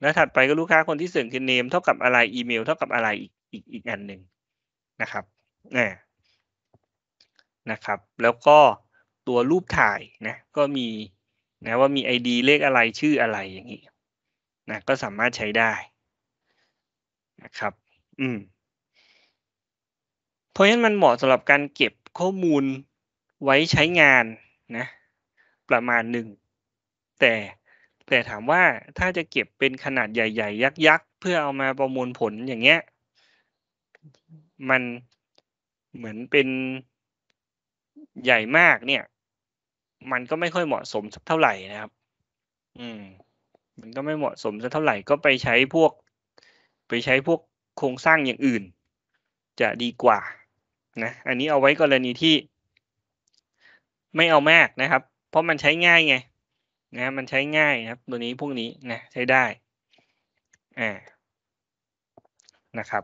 แล้วถัดไปก็ลูกค้าคนที่สองคือ name เท่ากับอะไร email เท่ากับอะไร อีกอีกอีกอันหนึ่งนะครับอ่านะครับแล้วก็ตัวรูปถ่ายนะก็มีนะว่ามี ID เลขอะไรชื่ออะไรอย่างนี้นะก็สามารถใช้ได้นะครับอืมเพราะฉะนั้นมันเหมาะสำหรับการเก็บข้อมูลไว้ใช้งานนะประมาณหนึ่งแต่แต่ถามว่าถ้าจะเก็บเป็นขนาดใหญ่ๆ ยักษ์ๆเพื่อเอามาประมวลผลอย่างเงี้ยมันเหมือนเป็นใหญ่มากเนี่ย มันก็ไม่ค่อยเหมาะสมสักเท่าไหร่นะครับ อืมมันก็ไม่เหมาะสมสักเท่าไหร่ ก็ไปใช้พวกไปใช้พวกโครงสร้างอย่างอื่น จะดีกว่า นะ อันนี้เอาไว้กรณีที่ ไม่เอามากนะครับ เพราะมันใช้ง่ายไงนะมันใช้ง่ายครับ ตัวนี้พวกนี้นะใช้ได้อ่านะครับ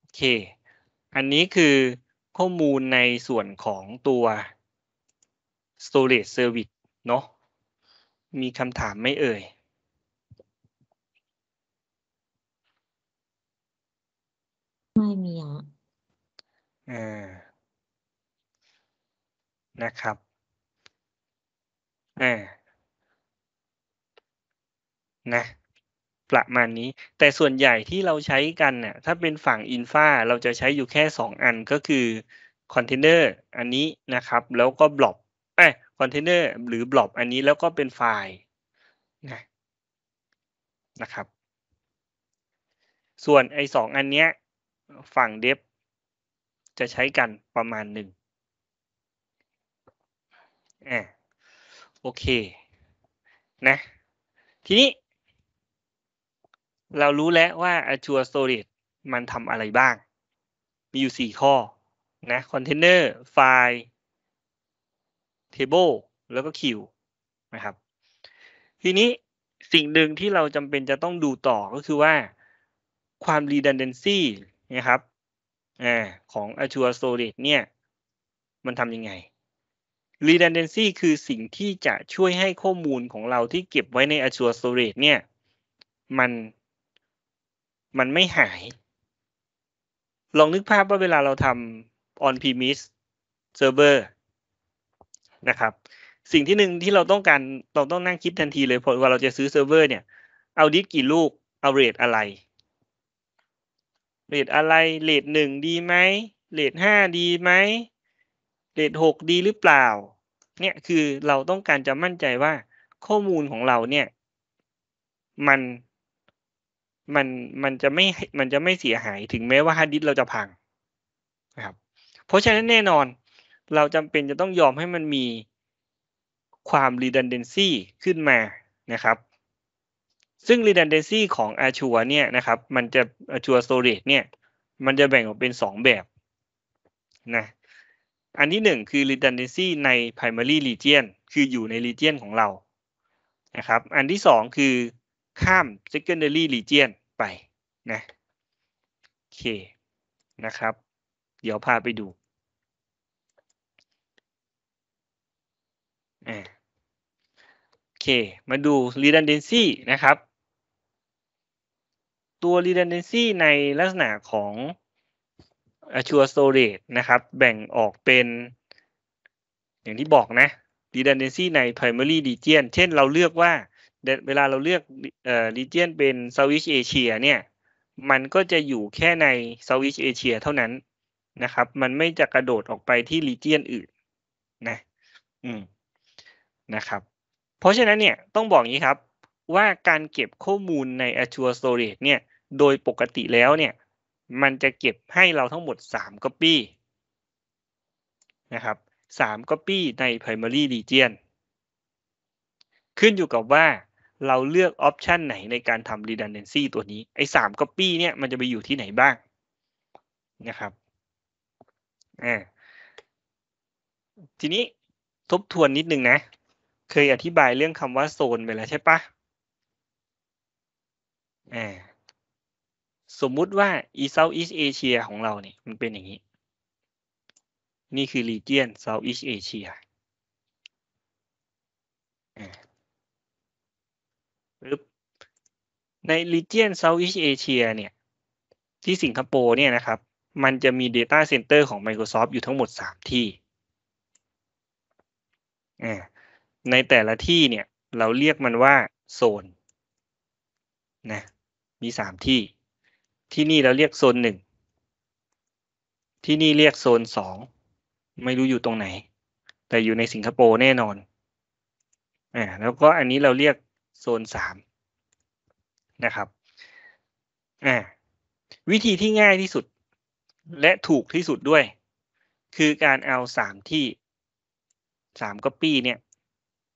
โอเค อันนี้คือข้อมูลในส่วนของตัว storage service เนาะมีคำถามไม่เอ่ย ไม่มีอ่ะ่นะครับ อ่า นะประมาณนี้แต่ส่วนใหญ่ที่เราใช้กันเนี่ยถ้าเป็นฝั่งอินฟาเราจะใช้อยู่แค่ 2 อันก็คือคอนเทนเนอร์อันนี้นะครับ แล้วก็บล็อกเอ้คอนเทนเนอร์หรือบล็อกอันนี้แล้วก็เป็นไฟล์นะนะครับ ส่วนไอ้สองอันเนี้ยฝั่งเดฟจะใช้กันประมาณหนึ่งอ่โอเค นะ ทีนี้เรารู้แล้วว่า Azure Storage มันทำอะไรบ้าง มีอยู่ 4 ข้อนะคอนเทนเนอร์ไฟล์เทเบิลแล้วก็คิวนะครับ ทีนี้สิ่งหนึ่งที่เราจำเป็นจะต้องดูต่อก็คือว่าความ redundancy นะครับอของ Azure Storage เนี่ยมันทำยังไง redundancy คือสิ่งที่จะช่วยให้ข้อมูลของเราที่เก็บไว้ใน Azure Storage เนี่ยมันมันไม่หาย ลองนึกภาพว่าเวลาเราทำ on premise server นะครับ สิ่งที่หนึ่งที่เราต้องการ เราต้องนั่งคิดทันทีเลยเพราะว่าเราจะซื้อเซิร์ฟเวอร์เนี่ย เอาดิสกี่ลูก เอาเรทอะไร เรทอะไร เรทหนึ่งดีไหม เรทห้าดีไหม เรทหกดีหรือเปล่า เนี่ยคือเราต้องการจะมั่นใจว่าข้อมูลของเราเนี่ยมันมันมันจะไม่มันจะไม่เสียหายถึงแม้ว่าฮาร์ดดิสเราจะพังนะครับเพราะฉะนั้นแน่นอนเราจำเป็นจะต้องยอมให้มันมีความ redundancy ขึ้นมานะครับซึ่ง redundancy ของ Azure เนี่ยนะครับมันจะ Azure Storage เนี่ยมันจะแบ่งออกเป็น2แบบนะอันที่ 1 คือ redundancy ใน primary region คืออยู่ใน region ของเรานะครับอันที่2คือข้าม secondary region ไป นะ โอเค นะครับ เดี๋ยว พาไปดูโอเค มาดู redundancy นะครับ ตัว redundancy ในลักษณะของ Azure Storage นะครับ แบ่งออกเป็นอย่างที่บอกนะ redundancy ใน primary region เช่นเราเลือกว่าเวลาเราเลือกเอ่อรีเจียนเป็นเซาท์อีสเอเชียเนี่ย มันก็จะอยู่แค่ในเซาท์อีสเอเชียเท่านั้นนะครับ มันไม่จะกระโดดออกไปที่รีเจียนอื่นนะอืมนะครับเพราะฉะนั้นเนี่ยต้องบอกงี้ครับว่าการเก็บข้อมูลใน Azure Storage เนี่ยโดยปกติแล้วเนี่ย มันจะเก็บให้เราทั้งหมด 3 Copy นะครับ3 Copy ใน Primary Region ขึ้นอยู่กับว่าเราเลือกออปชันไหนในการทำ redundancy ตัวนี้ ไอ้สาม copy เนี่ยมันจะไปอยู่ที่ไหนบ้างนะครับ ทีนี้ทบทวนนิดนึงนะเคยอธิบายเรื่องคำว่าโซนไปแล้วใช่ปะสมมุติว่า East Southeast Asia ของเราเนี่ยมันเป็นอย่างนี้ นี่คือ region Southeast Asia หรือใน region Southeast Asia เนี่ยที่สิงคโปร์เนี่ยนะครับมันจะมี Data Center ของ Microsoft อยู่ทั้งหมด 3 ที่ ในแต่ละที่เนี่ยเราเรียกมันว่าโซนนะมี 3 ที่ ที่นี่เราเรียกโซน1ที่นี่เรียกโซน2ไม่รู้อยู่ตรงไหน แต่อยู่ในสิงคโปร์แน่นอนอ่าแล้วก็อันนี้เราเรียกโซนสามนะครับอ่าวิธีที่ง่ายที่สุดและถูกที่สุดด้วย คือการเอาสามที่สามก๊อปปี้เนี่ย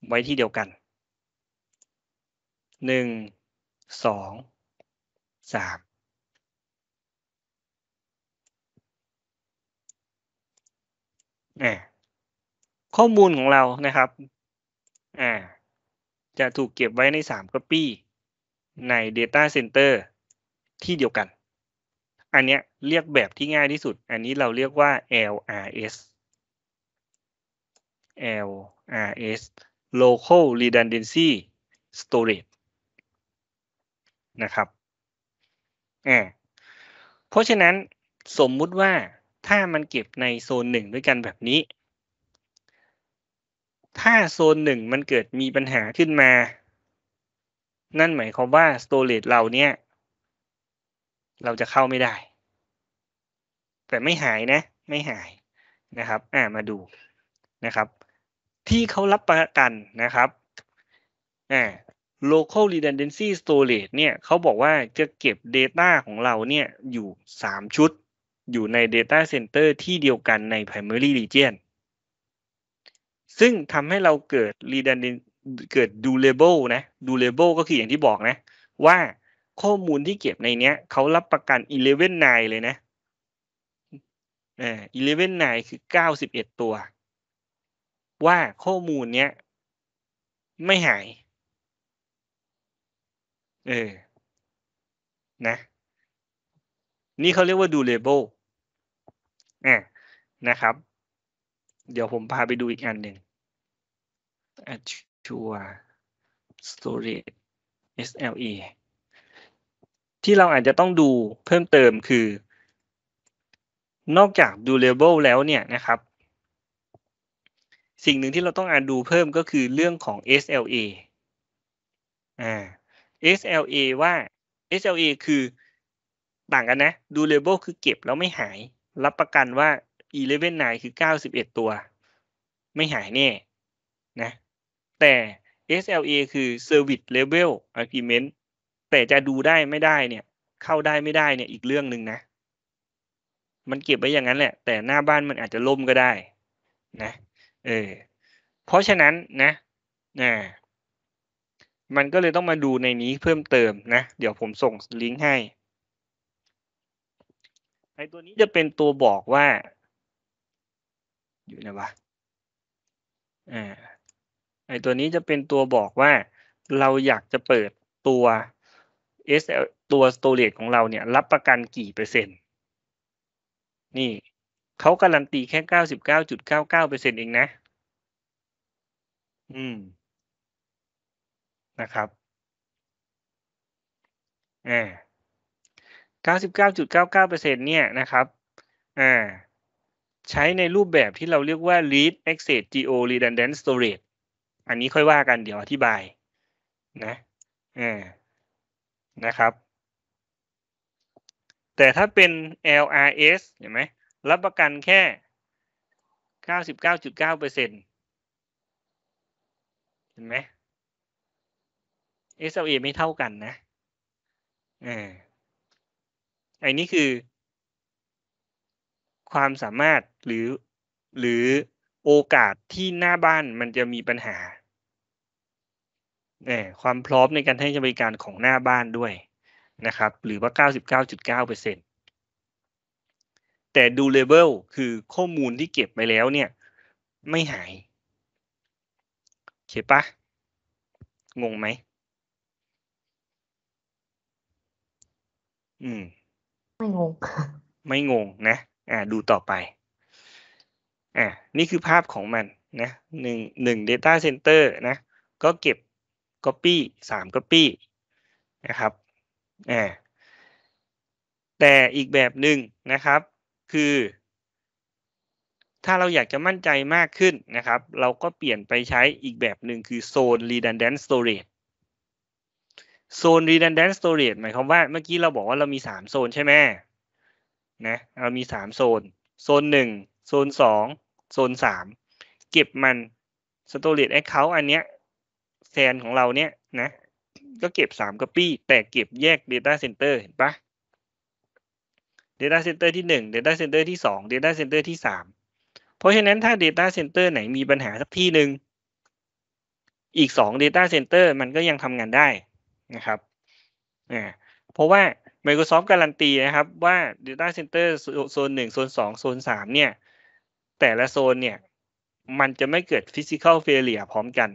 ไว้ที่เดียวกัน หนึ่ง สอง สาม ข้อมูลของเรานะครับ อ่าจะถูกเก็บไว้ใน3 Copy ใน Data Center ที่เดียวกัน อันเนี้ยเรียกแบบที่ง่ายที่สุด อันนี้เราเรียกว่า LRS LRS Local Redundancy Storage นะครับอเพราะฉะนั้นสมมุติว่าถ้ามันเก็บในโซนหนึ่งด้วยกันแบบนี้ถ้าโซนหนึ่งมันเกิดมีปัญหาขึ้นมา นั่นหมายความว่าสโตรเรจเราเนี่ยเราจะเข้าไม่ได้ แต่ไม่หายนะ ไม่หายนะครับอ่ามาดูนะครับ ที่เขารับประกันนะครับอ่า local redundancy storage เนี่ยเขาบอกว่าจะเก็บ Data ของเราเนี่ยอยู่ 3 ชุดอยู่ใน Data Center ที่เดียวกันใน primary region ซึ่งทำให้เราเกิดรีดันเกิดดูเลเบลนะ ดูเลเบลก็คืออย่างที่บอกนะ ว่าข้อมูลที่เก็บในเนี้ยเขารับประกัน 11 9 เลยนะอ่า11 9 คือ 91 ตัว ว่าข้อมูลเนี้ยไม่หายเออนะ นี่เขาเรียกว่าดูเลเบลอ่ะนะครับ เดี๋ยวผมพาไปดูอีกอันหนึ่ง Azure Storage SLA ที่เราอาจจะต้องดูเพิ่มเติมคือ นอกจาก durable แล้วเนี่ยนะครับ สิ่งหนึ่งที่เราต้องอาจดูเพิ่มก็คือเรื่องของ SLA อ่า SLA ว่า SLA คือต่างกันนะ durable คือเก็บแล้วไม่หาย รับประกันว่า 11 9 คือ 91 ตัว ไม่หายแน่นะแต่ SLA คือ Service Level Agreement แต่จะดูได้ไม่ได้เนี่ย เข้าได้ไม่ได้เนี่ยอีกเรื่องหนึ่งนะ มันเก็บไว้อย่างนั้นแหละ แต่หน้าบ้านมันอาจจะล่มก็ได้นะ เออ เพราะฉะนั้นนะนะ มันก็เลยต้องมาดูในนี้เพิ่มเติมนะ เดี๋ยวผมส่งลิงก์ให้ ไอตัวนี้จะเป็นตัวบอกว่า อยู่ไหนวะอ่าไอตัวนี้จะเป็นตัวบอกว่าเราอยากจะเปิดตัว SL ตัว storage ของเราเนี่ยรับประกันกี่เปอร์เซ็นต์นี่เขาการันตีแค่เก้าสิบเก้าจุดเก้าเก้าเปอร์เซ็นต์เองนะอืมนะครับอ่าเก้าสิบเก้าจุดเก้าเก้าเปอร์เซ็นต์เนี่ยนะครับ อ่า ใช้ในรูปแบบที่เราเรียกว่า r e a d e s s geo redundant storage อันนี้ค่อยว่ากันเดี๋ยวอธิบาย นะอนะครับ แต่ถ้าเป็น LRS เห็นไหม รับประกันแค่ 99.9%เห็นไหม SLA ไม่เท่ากันนะออันนี้คือความสามารถหรือ หรือโอกาสที่หน้าบ้านมันจะมีปัญหาเนี่ยความพร้อมในการให้บริการของหน้าบ้านด้วยนะครับหรือว่า 99.9%แต่ดูเลเวลคือข้อมูลที่เก็บไปแล้ว เนี่ย ไม่หายเข้าปะงงไหมอืมไม่งง ไม่งงนะอ่าดูต่อไปอ่ะนี่คือภาพของมันนะหนึ่งหนึ่ง data center นะ ก็เก็บ copy สาม copy นะครับ อ่า แต่อีกแบบหนึ่งนะครับ คือ ถ้าเราอยากจะมั่นใจมากขึ้นนะครับ เราก็เปลี่ยนไปใช้อีกแบบหนึ่งคือ zone redundant storage zone redundant storage หมายความว่า เมื่อกี้เราบอกว่าเรามี 3 โซนใช่ไหมนะ เรามี 3 โซน โซน 1 โซน 2โซนสามเก็บมันสโตรีลแอคเคาท์อันเนี้ยแซนของเราเนี้ยนะก็เก็บสามก๊อปปี้แต่เก็บแยก Data Center เห็นปะ Data Center ที่หนึ่ง Data Center ที่สอง Data Center ที่สามเพราะฉะนั้นถ้า Data Center ไหนมีปัญหาสักที่หนึ่งอีกสอง Data Center มันก็ยังทำงานได้นะครับ เพราะว่า Microsoft การันตีนะครับว่า Data Center โซนหนึ่งโซนสองโซนสามเนี่ยแต่ละโซนเนี่ย มันจะไม่เกิดฟิสิกอลเฟลเลียพร้อมกัน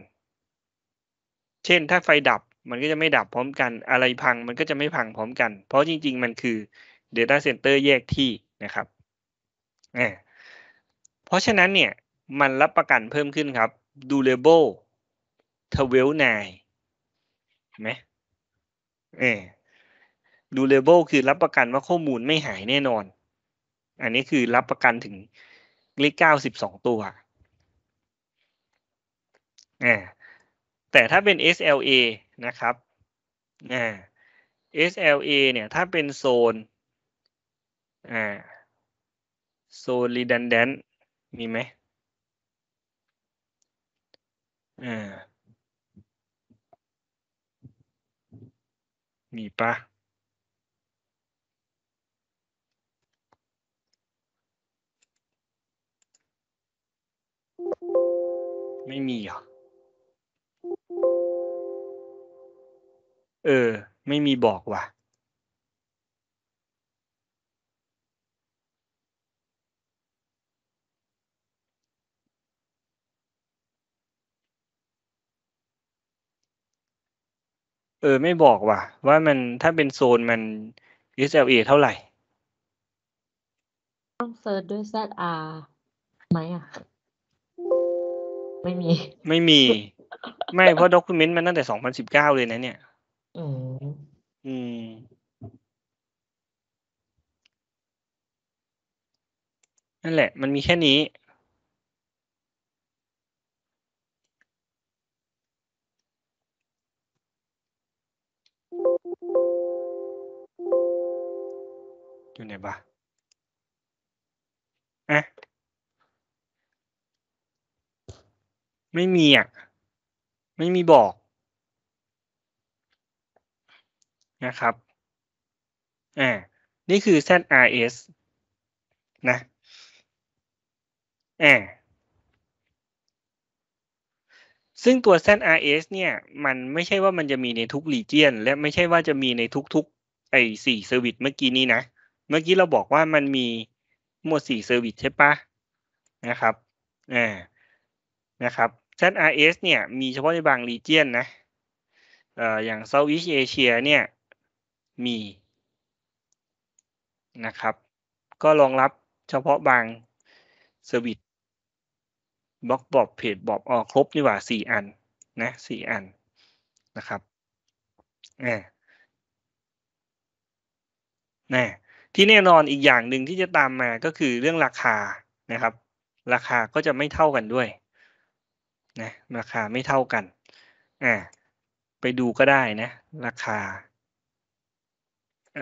เช่นถ้าไฟดับมันก็จะไม่ดับพร้อมกันอะไรพังมันก็จะไม่พังพร้อมกัน เพราะจริงๆ มันคือ Data Center แยกที่นะครับ เพราะฉะนั้นเนี่ย มันรับประกันเพิ่มขึ้นครับ Durable ทเวลนายไหมเออดูเลเบลคือรับประกันว่าข้อมูลไม่หายแน่นอน อันนี้คือรับประกันถึงลิกเก้าสิบสองตัว่แต่ถ้าเป็น SLA นะครับ่ SLA เนี่ย ถ้าเป็นโซน โซน redundant มีไหม มีปะไม่มีอ่ะเออ ไม่มีบอกว่ะ เออ ไม่บอกว่ะ ว่ามันถ้าเป็นโซนมัน SLA เท่าไหร่ ต้องเซิร์ชด้วย ZR ไหมอ่ะไม่มีไม่มี ไม่เพราะด็อกิเมนต์มันตั้งแต่สองพันสิบเก้าเลยนะเนี่ยอืมอืมนั่นแหละ มันมีแค่นี้ อยู่ไหนบ้าอ่ะไม่มีอ่ะ ไม่มีบอก นะครับอ่านี่คือ ZRS นะอ่าซึ่งตัว ZRS เนี่ย มันไม่ใช่ว่ามันจะมีในทุกรีเจียน และไม่ใช่ว่าจะมีในทุกๆ ไอ้สี่เซอร์วิสเมื่อกี้นี้นะ เมื่อกี้เราบอกว่ามันมีหมดสี่เซอร์วิสใช่ปะนะครับอ่านะครับน r s เนี่ยมีเฉพาะในบางรีเจียนนะอย่างเซาท์อีสเอเชียเนี่ยมีนะครับก็รองรับเฉพาะบางเซอร์วิสบล็อกบอบเพจบอบออครบ นีหว่าสี่อันนะสี่อันนะครับนนะที่แน่นอนอีกอย่างหนึ่งที่จะตามมาก็คือเรื่องราคานะครับราคาก็จะไม่เท่ากันด้วยนะราคาไม่เท่ากันอ่าไปดูก็ได้นะ ราคาเออ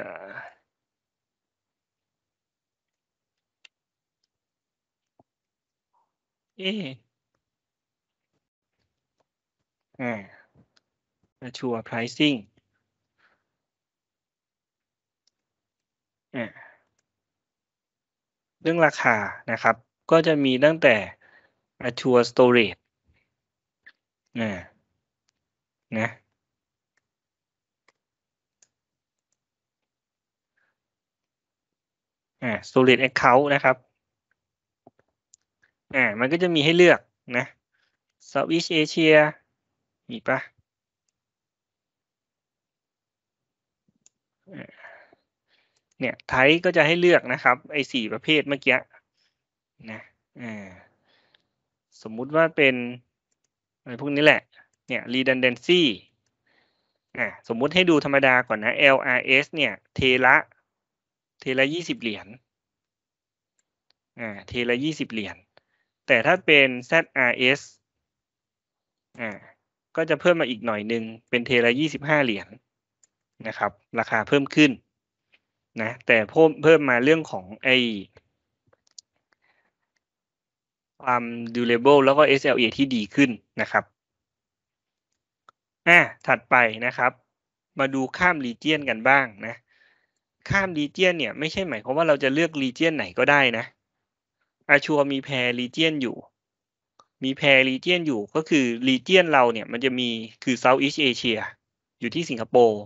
อ่าชัวร์ pricing อ่าเรื่องราคานะครับ ก็จะมีตั้งแต่ชัวร์ Storage นะนะอ่า solid account นะครับอ่ามันก็จะมีให้เลือกนะ Southeast Asia มีปะ เนี่ย ไทยก็จะให้เลือกนะครับไอ้สี่ประเภทเมื่อกี้นะอ่าสมมุติว่าเป็นอะไรพวกนี้แหละ เนี่ย redundancy ่สมมุติให้ดูธรรมดาก่อนนะ LRS เนี่ย เทละ เทละยี่สิบเหรียญ่เทละยี่สิบเหรียญ แต่ถ้าเป็น ZRS ่ก็จะเพิ่มมาอีกหน่อยนึง เป็นเทละยี่สิบห้าเหรียญ นะครับ ราคาเพิ่มขึ้น นะ แต่เพิ่ม เพิ่มมาเรื่องของไอความ durable แล้วก็ SLA ที่ดีขึ้นนะครับอ่ะถัดไปนะครับ มาดูข้ามรีเจียนกันบ้างนะ ข้ามรีเจียนเนี่ย ไม่ใช่หมายความว่าเราจะเลือกรีเจียนไหนก็ได้นะอาชัวมีแพรรีเจียนอยู่ มีแพรรีเจียนอยู่ก็คือรีเจียนเราเนี่ย มันจะมีคือ Southeast Asia อยู่ที่สิงคโปร์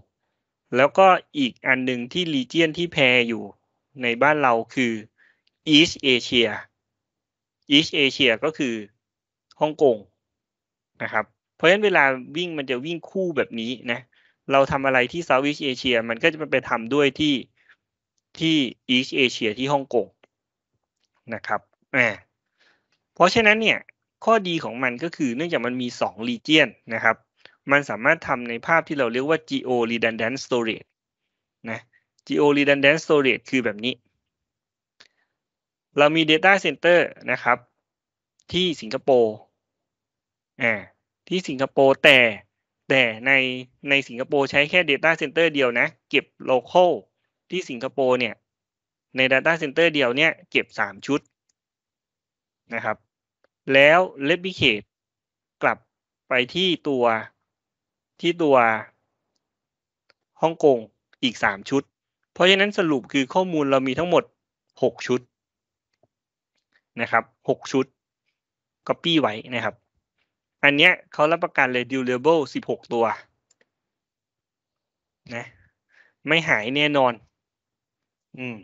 แล้วก็อีกอันหนึ่งที่รีเจียนที่แพรอยู่ในบ้านเราคือ East Asia อีสเอเชียก็คือฮ่องกง นะครับ เพราะฉะนั้นเวลาวิ่งมันจะวิ่งคู่แบบนี้นะ เราทำอะไรที่เซาท์อีสเอเชียมันก็จะไปทำด้วยที่ ที่อีสเอเชียที่ฮ่องกง นะครับ เพราะฉะนั้นเนี่ย ข้อดีของมันก็คือเนื่องจากมันมี2 r e g i ยนนะครับ มันสามารถทำในภาพที่เราเรียกว่า geo redundant storage นะ geo redundant storage คือแบบนี้เรามี Data Center นะครับ ที่สิงคโปร์ที่สิงคโปร์แต่แต่ในในสิงคโปร์ใช้แค่ Data Center เดียวนะ เก็บ local ที่สิงคโปร์เนี่ย ใน Data Center เดียวเนี่ย เก็บ 3 ชุด นะครับ แล้ว replicate กลับไปที่ตัวที่ตัวฮ่องกงอีก 3 ชุด เพราะฉะนั้นสรุปคือข้อมูลเรามีทั้งหมด 6 ชุดนะครับ หกชุด Copy ไว้นะครับ อันเนี้ยเขารับประกันเลย durable สิบหกตัวนะไม่หายแน่นอน อืม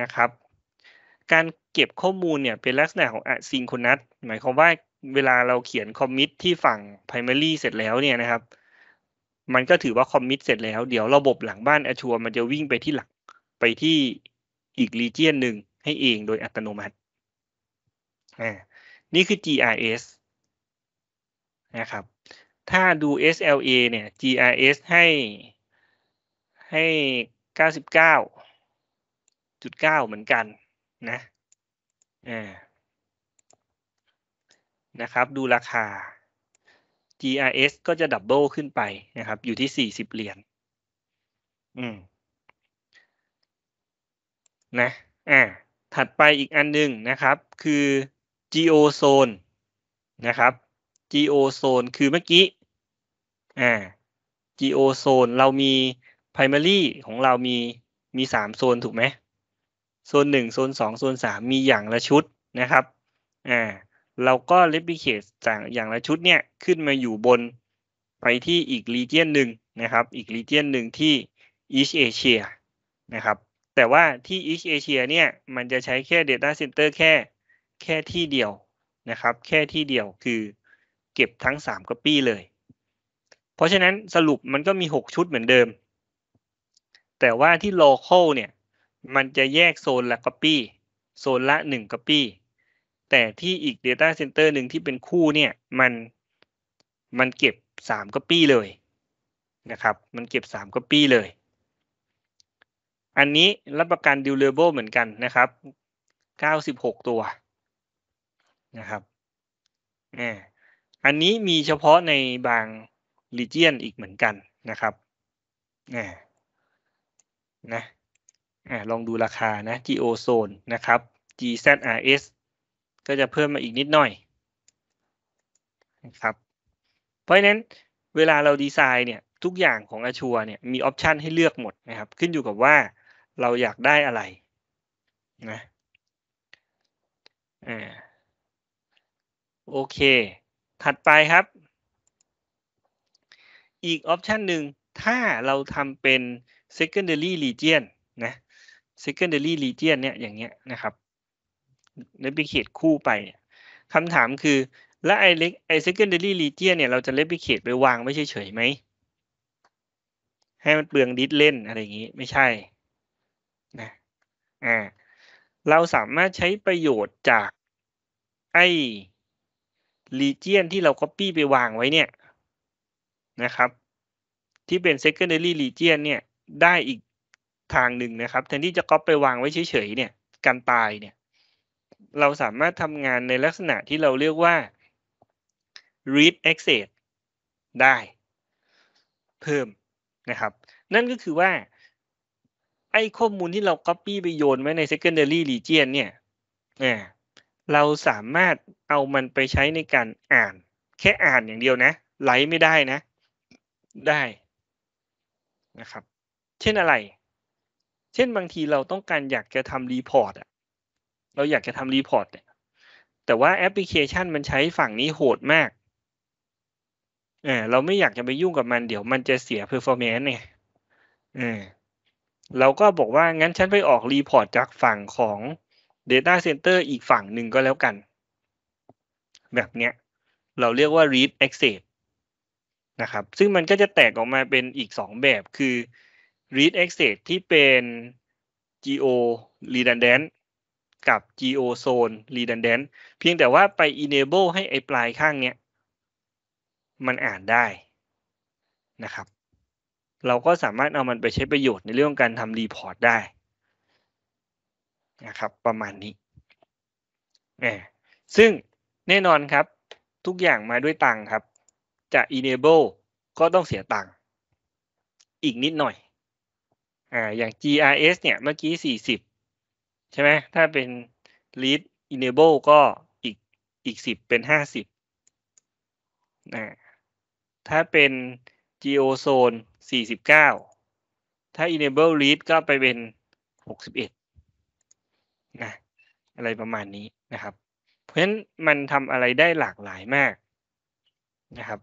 นะครับ การเก็บข้อมูลเนี่ยเป็นลักษณะของ asynchronous หมายความว่าเวลาเราเขียนคอมมิตที่ฝั่ง primary เสร็จแล้วเนี่ยนะครับ มันก็ถือว่าคอมมิตเสร็จแล้ว เดี๋ยวระบบหลังบ้านอชัวมันจะวิ่งไปที่หลักไปที่อีกรีเจียนหนึ่งให้เองโดยอัตโนมัติ นี่คือ GRS นะครับถ้าดู SLA เนี่ย GRS ให้ให้ 99.9 เหมือนกันนะนะครับ ดูราคา GRS ก็จะดับเบิลขึ้นไปนะครับ อยู่ที่ 40 เหรียญอืมนะอ่าถัดไปอีกอันหนึ่งนะครับคือ geo zone นะครับ geo zone คือเมื่อกี้อ่า geo zone เรามี primary ของเรามีมีสามโซนถูกไหมโซนหนึ่งโซนสองโซนสามมีอย่างละชุดนะครับอ่าเราก็ replicate จากอย่างละชุดเนี่ย ขึ้นมาอยู่บนไปที่อีก region หนึ่งนะครับ อีก region หนึ่งที่ East Asia นะครับแต่ว่าที่ East Asia เนี่ยมันจะใช้แค่ Data Center แค่แค่ที่เดียวนะครับแค่ที่เดียวคือเก็บทั้ง 3 Copy เลยเพราะฉะนั้นสรุปมันก็มี 6 ชุดเหมือนเดิม แต่ว่าที่ Local เนี่ยมันจะแยกโซนละ Copy โซนละ1 Copy แต่ที่อีก Data Center หนึ่งที่เป็นคู่เนี่ยมันมันเก็บ 3 Copy เลยนะครับมันเก็บ 3 Copy เลยอันนี้รับประกัน durable เหมือนกันนะครับเก้าสิบหกตัวนะครับอันนี้มีเฉพาะในบาง region อีกเหมือนกันนะครับนะลองดูราคานะ geo zone นะครับ gzrs ก็จะเพิ่มมาอีกนิดหน่อยนะครับ เพราะฉะนั้นเวลาเราดีไซน์เนี่ย ทุกอย่างของอาชัวเนี่ย มีออปชันให้เลือกหมดนะครับ ขึ้นอยู่กับว่าเราอยากได้อะไรนะอ่าโอเค ถัดไปครับ อีกออปชันหนึ่งถ้าเราทำเป็น secondary region นะ secondary region เนี่ยอย่างเงี้ยนะครับลในพิเขตคู่ไปคำถามคือและไอเล็กไอ secondary region เนี่ยเราจะเลพิเขตไปวางไม่เฉยยไหมให้มันเปลืองดิสเล่น อะไรอย่างงี้ ไม่ใช่อ่าเราสามารถใช้ประโยชน์จาก ไอ้รีเจียนที่เรา Copy ไปวางไว้เนี่ย นะครับ ที่เป็น secondary region เนี่ย ได้อีกทางหนึ่งนะครับแทนที่จะก๊อปไปวางไว้เฉยๆ เนี่ยการตายเนี่ย เราสามารถทำงานในลักษณะที่เราเรียกว่า read access ได้ เพิ่มนะครับ นั่นก็คือว่าไอ้ข้อมูลที่เรา Copy ไปโยนไว้ใน Secondary Region เนี่ยเราสามารถเอามันไปใช้ในการอ่านแค่อ่านอย่างเดียวนะ ไลฟ์ไม่ได้นะ ได้นะครับ เช่นอะไร เช่นบางทีเราต้องการอยากจะทำรีพอร์ตอะเราอยากจะทำรีพอร์ตเนี่ย แต่ว่าแอปพลิเคชันมันใช้ฝั่งนี้โหดมากเออเราไม่อยากจะไปยุ่งกับมัน เดี๋ยวมันจะเสียเพอร์ฟอร์แมนซ์เนี่ยเออเราก็บอกว่างั้นฉันไปออกรีพอร์ตจากฝั่งของ Data Center อีกฝั่งหนึ่งก็แล้วกัน แบบเนี้ยเราเรียกว่า read access นะครับซึ่งมันก็จะแตกออกมาเป็นอีก 2 แบบคือ read access ที่เป็น geo redundant กับ geo zone redundant เพียงแต่ว่าไป enable ให้ไอปลายข้างเนี้ย มันอ่านได้นะครับเราก็สามารถเอามันไปใช้ประโยชน์ในเรื่องการทำรีพอร์ตได้ นะครับ ประมาณนี้ ซึ่งแน่นอนครับทุกอย่างมาด้วยตังครับจะ enable ก็ต้องเสียตังอีกนิดหน่อยอ่าอย่าง GRS เนี่ย เมื่อกี้ 40 ใช่ไหมถ้าเป็น lead enable ก็อีกอีก 10 เป็น 50นะถ้าเป็น geo zone สี่สิบเก้าถ้า enable read ก็ไปเป็นหกสิบเอ็ดนะ อะไรประมาณนี้นะครับ เพราะฉะนั้นมันทำอะไรได้หลากหลายมากนะครับ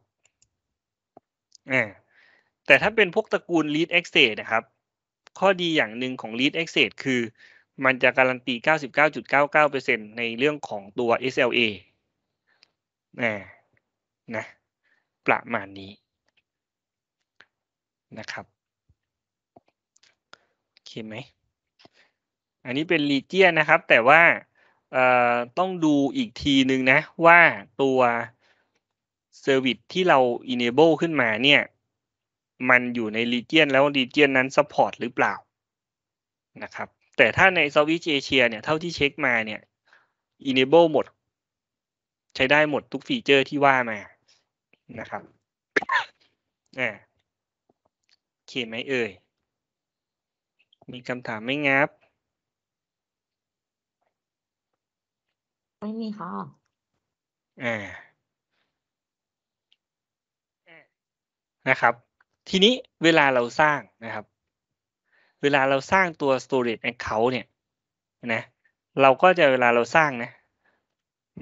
แต่ถ้าเป็นพวกตระกูล lead access นะครับ ข้อดีอย่างหนึ่งของ lead access คือ มันจะการันตี 99.99%ในเรื่องของตัว SLA นะนะประมาณนี้นะครับโอเคไหม อันนี้เป็นลีเจียนนะครับ แต่ว่าต้องดูอีกทีหนึ่งนะ ว่าตัว Service ที่เรา Enable ขึ้นมาเนี่ย มันอยู่ในีเจียนแล้วลีเจียนั้น Support หรือเปล่า นะครับ แต่ถ้าใน Southeast Asia เนี่ย เท่าที่เช็คมาเนี่ย Enable หมด ใช้ได้หมดทุกฟีเจอร์ที่ว่ามา นะครับ่เคไหมเอ่ย มีคำถามไหมงับ ไม่มีค่ะอ่านะครับ ทีนี้เวลาเราสร้างนะครับ เวลาเราสร้างตัว storage account เนี่ย นะ เราก็จะเวลาเราสร้างนะ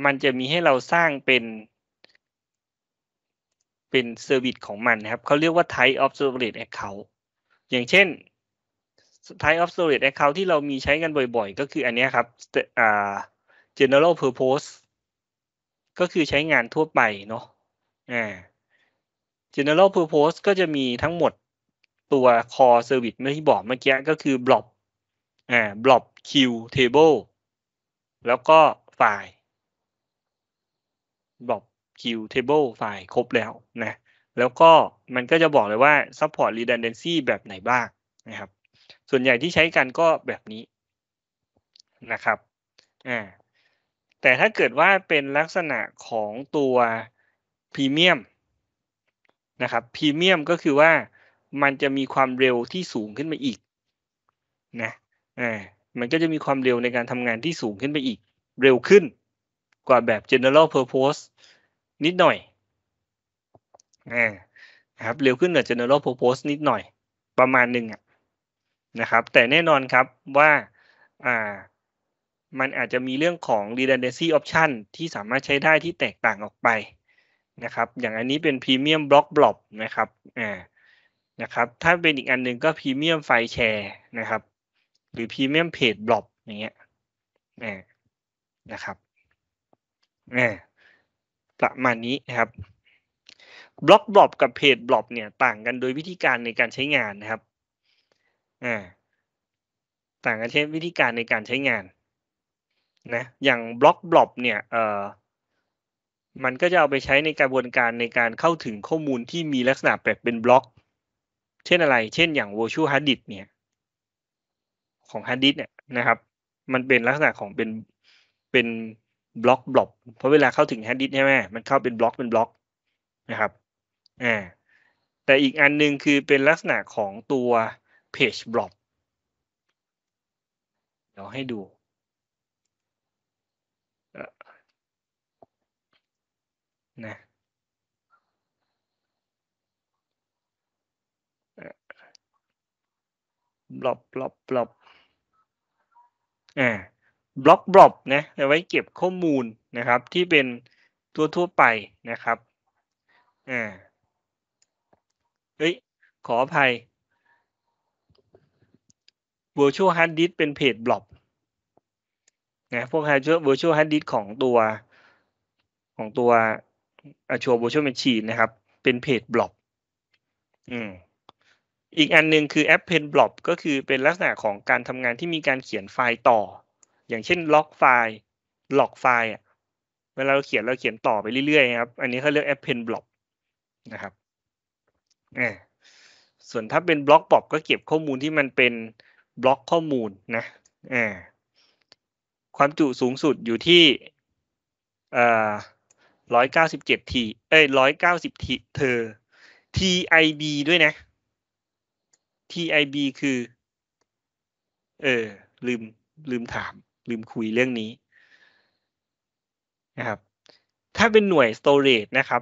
มันจะมีให้เราสร้างเป็นเป็นเซอร์วิสของมันนะครับเขาเรียกว่า type of storage account อย่างเช่น type of storage account ที่เรามีใช้กันบ่อยๆ ก็คืออันนี้ครับ general purpose ก็คือใช้งานทั่วไปเนาะ general purpose ก็จะมีทั้งหมดตัว core service เมื่อที่บอกเมื่อกี้ก็คือ blob อ่า blob queue table แล้วก็ไฟล์ blob Q Table ไฟล์ครบแล้วนะแล้วก็มันก็จะบอกเลยว่า support redundancy แบบไหนบ้างนะครับ ส่วนใหญ่ที่ใช้กันก็แบบนี้นะครับอ่าแต่ถ้าเกิดว่าเป็นลักษณะของตัวพรีเมียมนะครับพรีเมียมก็คือว่ามันจะมีความเร็วที่สูงขึ้นไปอีกนะอ่ามันก็จะมีความเร็วในการทำงานที่สูงขึ้นไปอีก เร็วขึ้นกว่าแบบ general purpose นิดหน่อยนะครับเร็วขึ้นกว่า general purpose นิดหน่อย ประมาณหนึ่งนะครับ แต่แน่นอนครับว่าอ่ามันอาจจะมีเรื่องของ redundancy option ที่สามารถใช้ได้ที่แตกต่างออกไปนะครับ อย่างอันนี้เป็น premium block blob นะครับอ่านะครับ ถ้าเป็นอีกอันหนึ่งก็ premium file share นะครับหรือ premium page blob อย่างเงี้ยอ่านะครับอ่าประมาณนี้นะครับบล็อกบล็อบกับเพจบล็อบเนี่ยต่างกันโดยวิธีการในการใช้งานนะครับอ่าต่างกันเช่นวิธีการในการใช้งานนะอย่างบล็อกบล็อบเนี่ยเอ่อมันก็จะเอาไปใช้ในกระบวนการในการเข้าถึงข้อมูลที่มีลักษณะแบบเป็นบล็อก เช่นอะไร เช่นอย่าง virtual hard disk เนี่ยของ hard disk เนี่ยนะครับ มันเป็นลักษณะของเป็นเป็นบล็อกบล็อกเพราะเวลาเข้าถึงแฮดดิสใช่ไหม มันเข้าเป็นบล็อกเป็นบล็อกนะครับ อ่าแต่อีกอันนึงคือเป็นลักษณะของตัวเพจบล็อกเดี๋ยวให้ดูนะบล็อกบล็อกบล็อกอ่าบล็อกบล็อกนะเอาไว้เก็บข้อมูลนะครับที่เป็นตัวทั่วไปนะครับอ่าเฮ้ยขออภัย virtual hard disk เป็นเพจบล็อกนะพวกฮ virtual hard disk ของตัวของตัวอัช u r e Virtual Machine นะครับ เป็นเพจบล็อกอืมอีกอันหนึ่งคือแอปเพนบล็อกก็คือเป็นลักษณะของการทำงานที่มีการเขียนไฟล์ต่ออย่างเช่นล็อกไฟล์ล็อกไฟล์อ่ะ เวลาเราเขียนเราเขียนต่อไปเรื่อยๆครับ อันนี้เขาเรียก append block นะครับ ส่วนถ้าเป็นบล็อกบอบก็เก็บข้อมูลที่มันเป็นบล็อกข้อมูลนะความจุสูงสุดอยู่ที่ร้อยเก้าสิบเจ็ดทีเอ้ยร้อยเก้าสิบทีเธอ TIB ด้วยนะ TIB คือ เออลืมลืมถามลืมคุยเรื่องนี้นะครับ ถ้าเป็นหน่วย storage นะครับ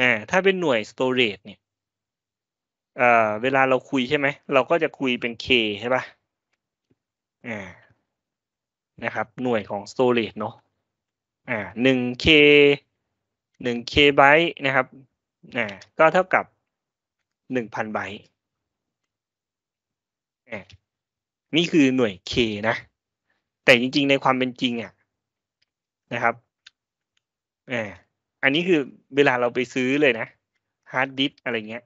อ่าถ้าเป็นหน่วย storage เนี่ยเอ่อเวลาเราคุยใช่ไหมเราก็จะคุยเป็น k ใช่ปะ่ะอ่านะครับหน่วยของ storage เนาะอ่าหนึ่ง k หนึ่ง k ไบต์นะครับอ่าก็เท่ากับหนึ่งพันไบต์นี่คือหน่วย k นะแต่จริงๆ ในความเป็นจริง อ่ะนะครับอ่อันนี้คือเวลาเราไปซื้อเลยนะฮาร์ดดิสอะไรเงี้ย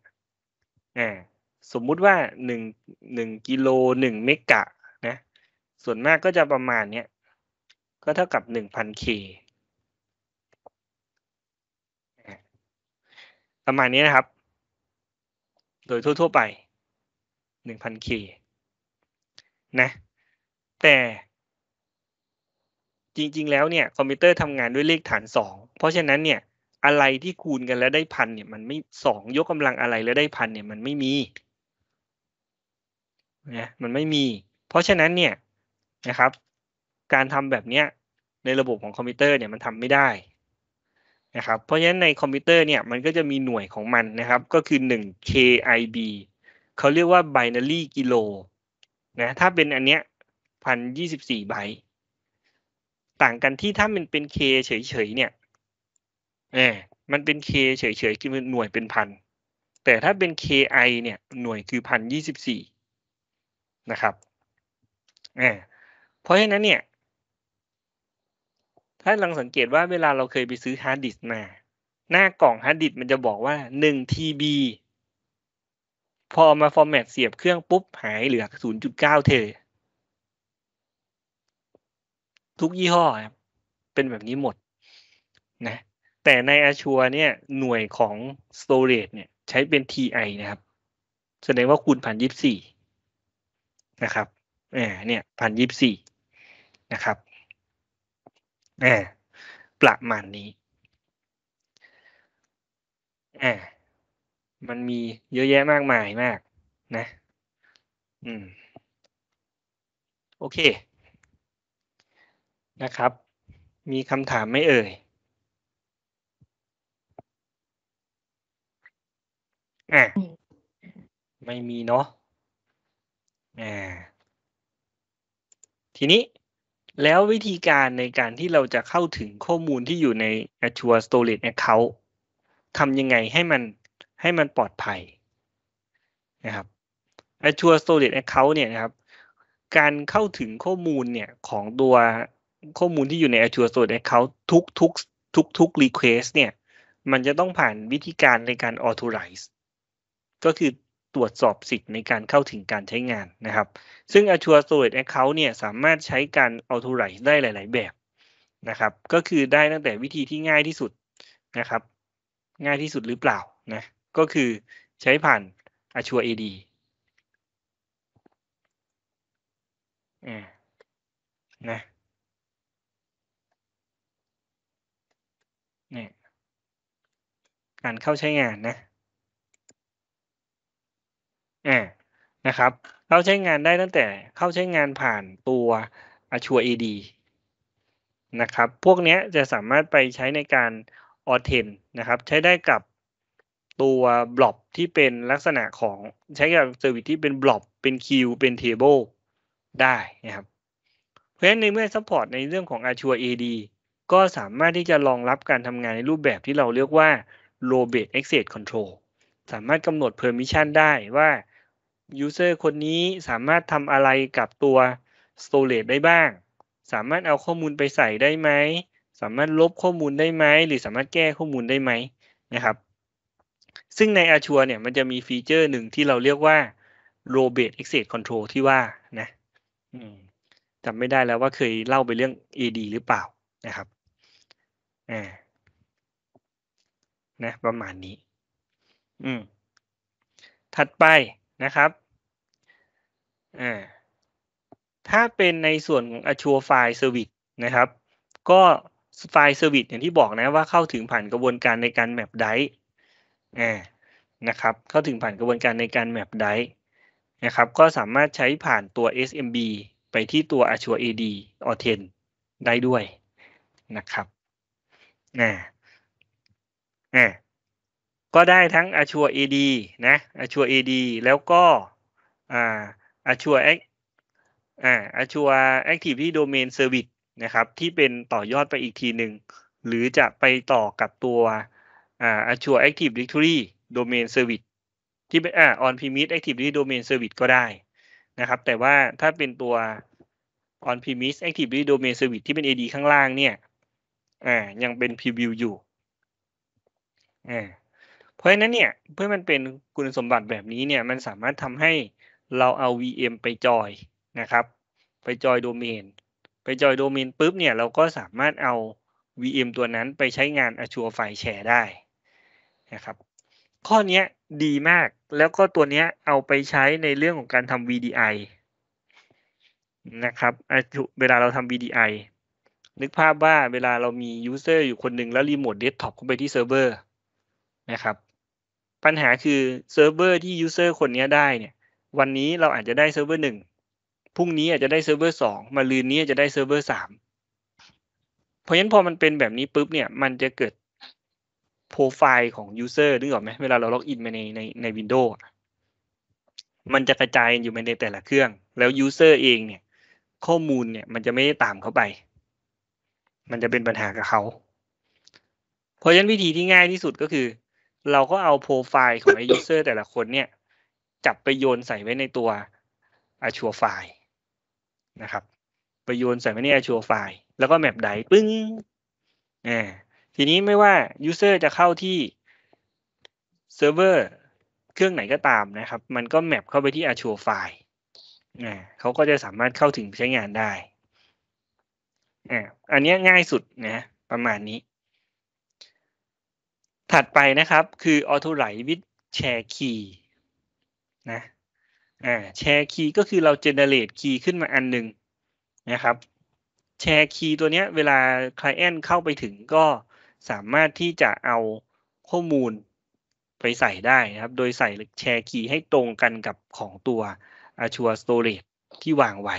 อ่สมมุติว่าหนึ่งหนึ่งกิโลหนึ่งเมกะนะ ส่วนมากก็จะประมาณเนี้ยก็เท่ากับหนึ่งพันเคประมาณนี้นะครับ โดยทั่วๆไปหนึ่งพันเคนะแต่จริงๆ แล้วเนี่ยคอมพิวเตอร์ทำงานด้วยเลขฐานสองเพราะฉะนั้นเนี่ยอะไรที่คูณกันแล้วได้พันเนี่ยมันไม่สองยกกำลังอะไรแล้วได้พันเนี่ยมันไม่มีนะมันไม่มี เพราะฉะนั้นเนี่ยนะครับการทำแบบเนี้ยในระบบของคอมพิวเตอร์เนี่ยมันทำไม่ได้นะครับเพราะฉะนั้นในคอมพิวเตอร์เนี่ยมัน ก็จะมีหน่วยของมันนะครับก็คือ 1 KIB เขาเรียกว่า binary kilo นะถ้าเป็นอันเนี้ยพันยี่สิบสี่ไบต์ต่างกันที่ถ้ามันเป็น K เฉยๆ เนี่ยเหมมันเป็น K เฉยๆคือหน่วยเป็นพัน แต่ถ้าเป็น KI เนี่ย หน่วยคือพันยี่สิบสี่นะครับเหมเพราะฉะนั้นเนี่ย ถ้าลังสังเกตว่าเวลาเราเคยไปซื้อฮาร์ดดิสมา หน้ากล่องฮาร์ดดิสมันจะบอกว่า1 TB พอมาฟอร์แมตเสียบเครื่องปุ๊บ หายเหลือ0.9เททุกยี่ห้อครับเป็นแบบนี้หมด นะ แต่ในอาชัวเนี่ย หน่วยของสโตรเรจเนี่ย ใช้เป็น TI นะครับแสดงว่าคูณพันยี่สี่นะครับอ่เนี่ยพันยี่สี่นะครับอ่ประมาณนี้อ่มันมีเยอะแยะมากมายมากนะ อืม โอเคนะครับ มีคำถามไม่เอ่ย อ่ไม่มีเนาะอ่าทีนี้แล้ววิธีการในการที่เราจะเข้าถึงข้อมูลที่อยู่ใน Azure Storage Account ทำยังไงให้มันให้มันปลอดภัย นะครับ Azure Storage Account เนี่ยนะครับ การเข้าถึงข้อมูลเนี่ยของตัวข้อมูลที่อยู่ใน Azure Storage Account ทุกทุกทุกทุก request เนี่ย มันจะต้องผ่านวิธีการในการ authorize ก็คือตรวจสอบสิทธิ์ในการเข้าถึงการใช้งานนะครับ ซึ่ง Azure Storage Account เนี่ย สามารถใช้การ authorize ได้หลาย ๆแบบนะครับ ก็คือได้ตั้งแต่วิธีที่ง่ายที่สุดนะครับ ง่ายที่สุดหรือเปล่านะ ก็คือใช้ผ่าน Azure AD นะเนี่ยการเข้าใช้งานนะอ่ยนะครับเข้าใช้งานได้ตั้งแต่เข้าใช้งานผ่านตัว Azure AD นะครับ พวกนี้จะสามารถไปใช้ในการออเทนนะครับ ใช้ได้กับตัวบล็อบที่เป็นลักษณะของใช้กับเซอร์วิสที่เป็นบล็อบเป็นคิวเป็นเทเบิลได้นะครับ เพราะฉะนั้นในเมื่อซัพพอร์ตในเรื่องของ Azure AD ก็สามารถที่จะรองรับการทำงานในรูปแบบที่เราเรียกว่า row based access control สามารถกำหนด permission ได้ว่า user คนนี้สามารถทำอะไรกับตัว storage ได้บ้าง สามารถเอาข้อมูลไปใส่ได้ไหม สามารถลบข้อมูลได้ไหมหรือสามารถแก้ข้อมูลได้ไหมนะครับ ซึ่งใน Azure เนี่ยมันจะมีฟีเจอร์หนึ่งที่เราเรียกว่า row based access control ที่ว่านะจำไม่ได้แล้วว่าเคยเล่าไปเรื่อง AD หรือเปล่านะครับ่านะประมาณนี้อืมถัดไปนะครับอ่าถ้าเป็นในส่วนของ Azure File Service นะครับ ก็ไฟล์ Service อย่างที่บอกนะว่าเข้าถึงผ่านกระบวนการในการแมปไดร์นะครับ เข้าถึงผ่านกระบวนการในการแมปได้นะครับ ก็สามารถใช้ผ่านตัว SMB ไปที่ตัว Azure AD Authent ได้ด้วย นะครับนะนะก็ได้ทั้งอาชัวเอดีนะอาชัวเอดีแล้วก็อ่าอาชัวเอ็กอ่าอาชัวแอคทีฟที่โดเมนเซอร์วิสนะครับ ที่เป็นต่อยอดไปอีกทีหนึ่ง หรือจะไปต่อกับตัวอ่าชัวแอคทีฟดิ d ท r e c t o r y Domain s e r v ที่เป็นอ่าออนพิมิทแอคทีฟ e Directory Domain s ก็ได้นะครับ แต่ว่าถ้าเป็นตัวออนพิมิทแอคทีฟ e d i r e รี o r y Domain s e r v ที่เป็น AD ข้างล่างเนี่ยอ่า ยังเป็นพรีวิวอยู่ อ่า เพราะฉะนั้นเนี่ย เพื่อมันเป็นคุณสมบัติแบบนี้เนี่ย มันสามารถทำให้เราเอา VM ไปจอยนะครับ ไปจอยโดเมน ไปจอยโดเมนปุ๊บเนี่ย เราก็สามารถเอา VM ตัวนั้นไปใช้งาน Azure File Share ได้ นะครับ ข้อนี้ดีมาก แล้วก็ตัวนี้เอาไปใช้ในเรื่องของการทำ VDI นะครับ เวลาเราทำ VDI นึกภาพว่าเวลาเรามียูเซอร์อยู่คนหนึ่งแล้วรีโมทเดสก์ท็อปเข้าไปที่เซิร์ฟเวอร์นะครับปัญหาคือเซิร์ฟเวอร์ที่ยูเซอร์คนนี้ได้เนี่ยวันนี้เราอาจจะได้เซิร์ฟเวอร์หนึ่งพรุ่งนี้อาจจะได้เซิร์ฟเวอร์สองมาลืนนี้อาจจะได้เซิร์ฟเวอร์สามเพราะฉะนั้นพอมันเป็นแบบนี้ปุ๊บเนี่ยมันจะเกิดโปรไฟล์ของยูเซอร์นึกออกไหมเวลาเราล็อกอินไปในในในวินโดว์มันจะกระจายอยู่ในแต่ละเครื่อง แล้วยูเซอร์เองเนี่ยข้อมูลเนี่ยมันจะไม่ได้ตามเข้าไปมันจะเป็นปัญหากับเขา เพราะฉะนั้นวิธีที่ง่ายที่สุดก็คือ เราก็เอาโปรไฟล์ของไอ้ยูเซอร์แต่ละคนเนี่ย จับไปโยนใส่ไว้ในตัวอาชัวไฟล์นะครับไปโยนใส่ไว้ในอาชัวไฟล์แล้วก็แมปไดปึ้งอ่าทีนี้ไม่ว่ายูเซอร์จะเข้าที่ เซิร์ฟเวอร์ เครื่องไหนก็ตามนะครับ มันก็แมปเข้าไปที่อาชัวไฟล์เขาก็จะสามารถเข้าถึงใช้งานได้อ่าอันนี้ง่ายสุดนะ ประมาณนี้ ถัดไปนะครับ คือ auto write with share key นะ อ่า แชร์คีย์ก็คือเราเจเนเรตคีย์ขึ้นมาอันหนึ่งนะครับ แชร์คีย์ตัวนี้เวลาคลเอนเข้าไปถึงก็สามารถที่จะเอาข้อมูลไปใส่ได้นะครับ โดยใส่แชร์คีย์ให้ตรงกันกับของตัว Azure Storage ที่วางไว้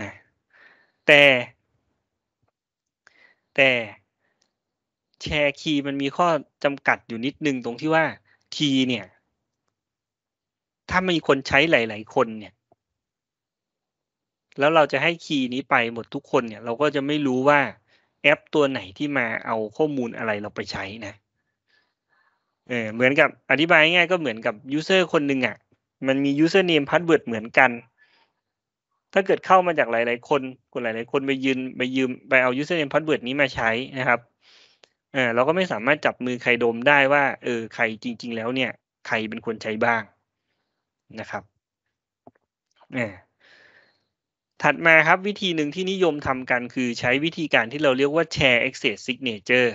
นะแต่ แต่ แชร์คีย์มันมีข้อจำกัดอยู่นิดนึงตรงที่ว่า คีย์เนี่ย ถ้ามีคนใช้หลาย ๆคนเนี่ย แล้วเราจะให้คีย์นี้ไปหมดทุกคนเนี่ย เราก็จะไม่รู้ว่าแอปตัวไหนที่มาเอาข้อมูลอะไรเราไปใช้นะเออเหมือนกับอธิบายง่ายก็เหมือนกับยูเซอร์คนหนึ่งอะ่ะมันมียูเซอร์เนมพาสเวิร์ดเหมือนกันถ้าเกิดเข้ามาจากหลาย ๆ คน คนหลายๆ คนไปยืนไปยืมไปเอา username password นี้มาใช้นะครับอ่าเราก็ไม่สามารถจับมือใครดมได้ว่า เออใครจริงๆ แล้วเนี่ยใครเป็นคนใช้บ้างนะครับอ่ถัดมาครับวิธีหนึ่งที่นิยมทำกันคือใช้วิธีการที่เราเรียกว่า share access signature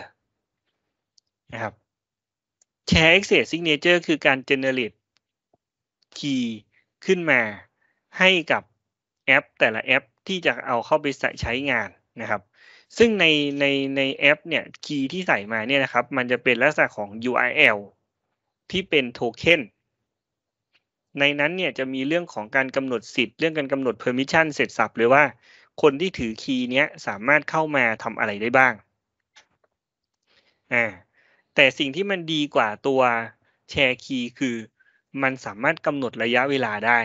นะครับ share access signature คือการ generate key ขึ้นมาให้กับแอป แต่ละแอปที่จะเอาเข้าไปใช้งานนะครับ ซึ่งในในในแอปเนี่ย คีย์ที่ใส่มาเนี่ยนะครับ มันจะเป็นลักษณะของ URL ที่เป็นโทเค็นในนั้นเนี่ย จะมีเรื่องของการกำหนดสิทธิ์ เรื่องการกำหนด permission เสร็จสับเลยว่า คนที่ถือคีย์เนี้ย สามารถเข้ามาทำอะไรได้บ้างอ่าแต่สิ่งที่มันดีกว่าตัวแชร์คีย์คือมันสามารถกำหนดระยะเวลาได้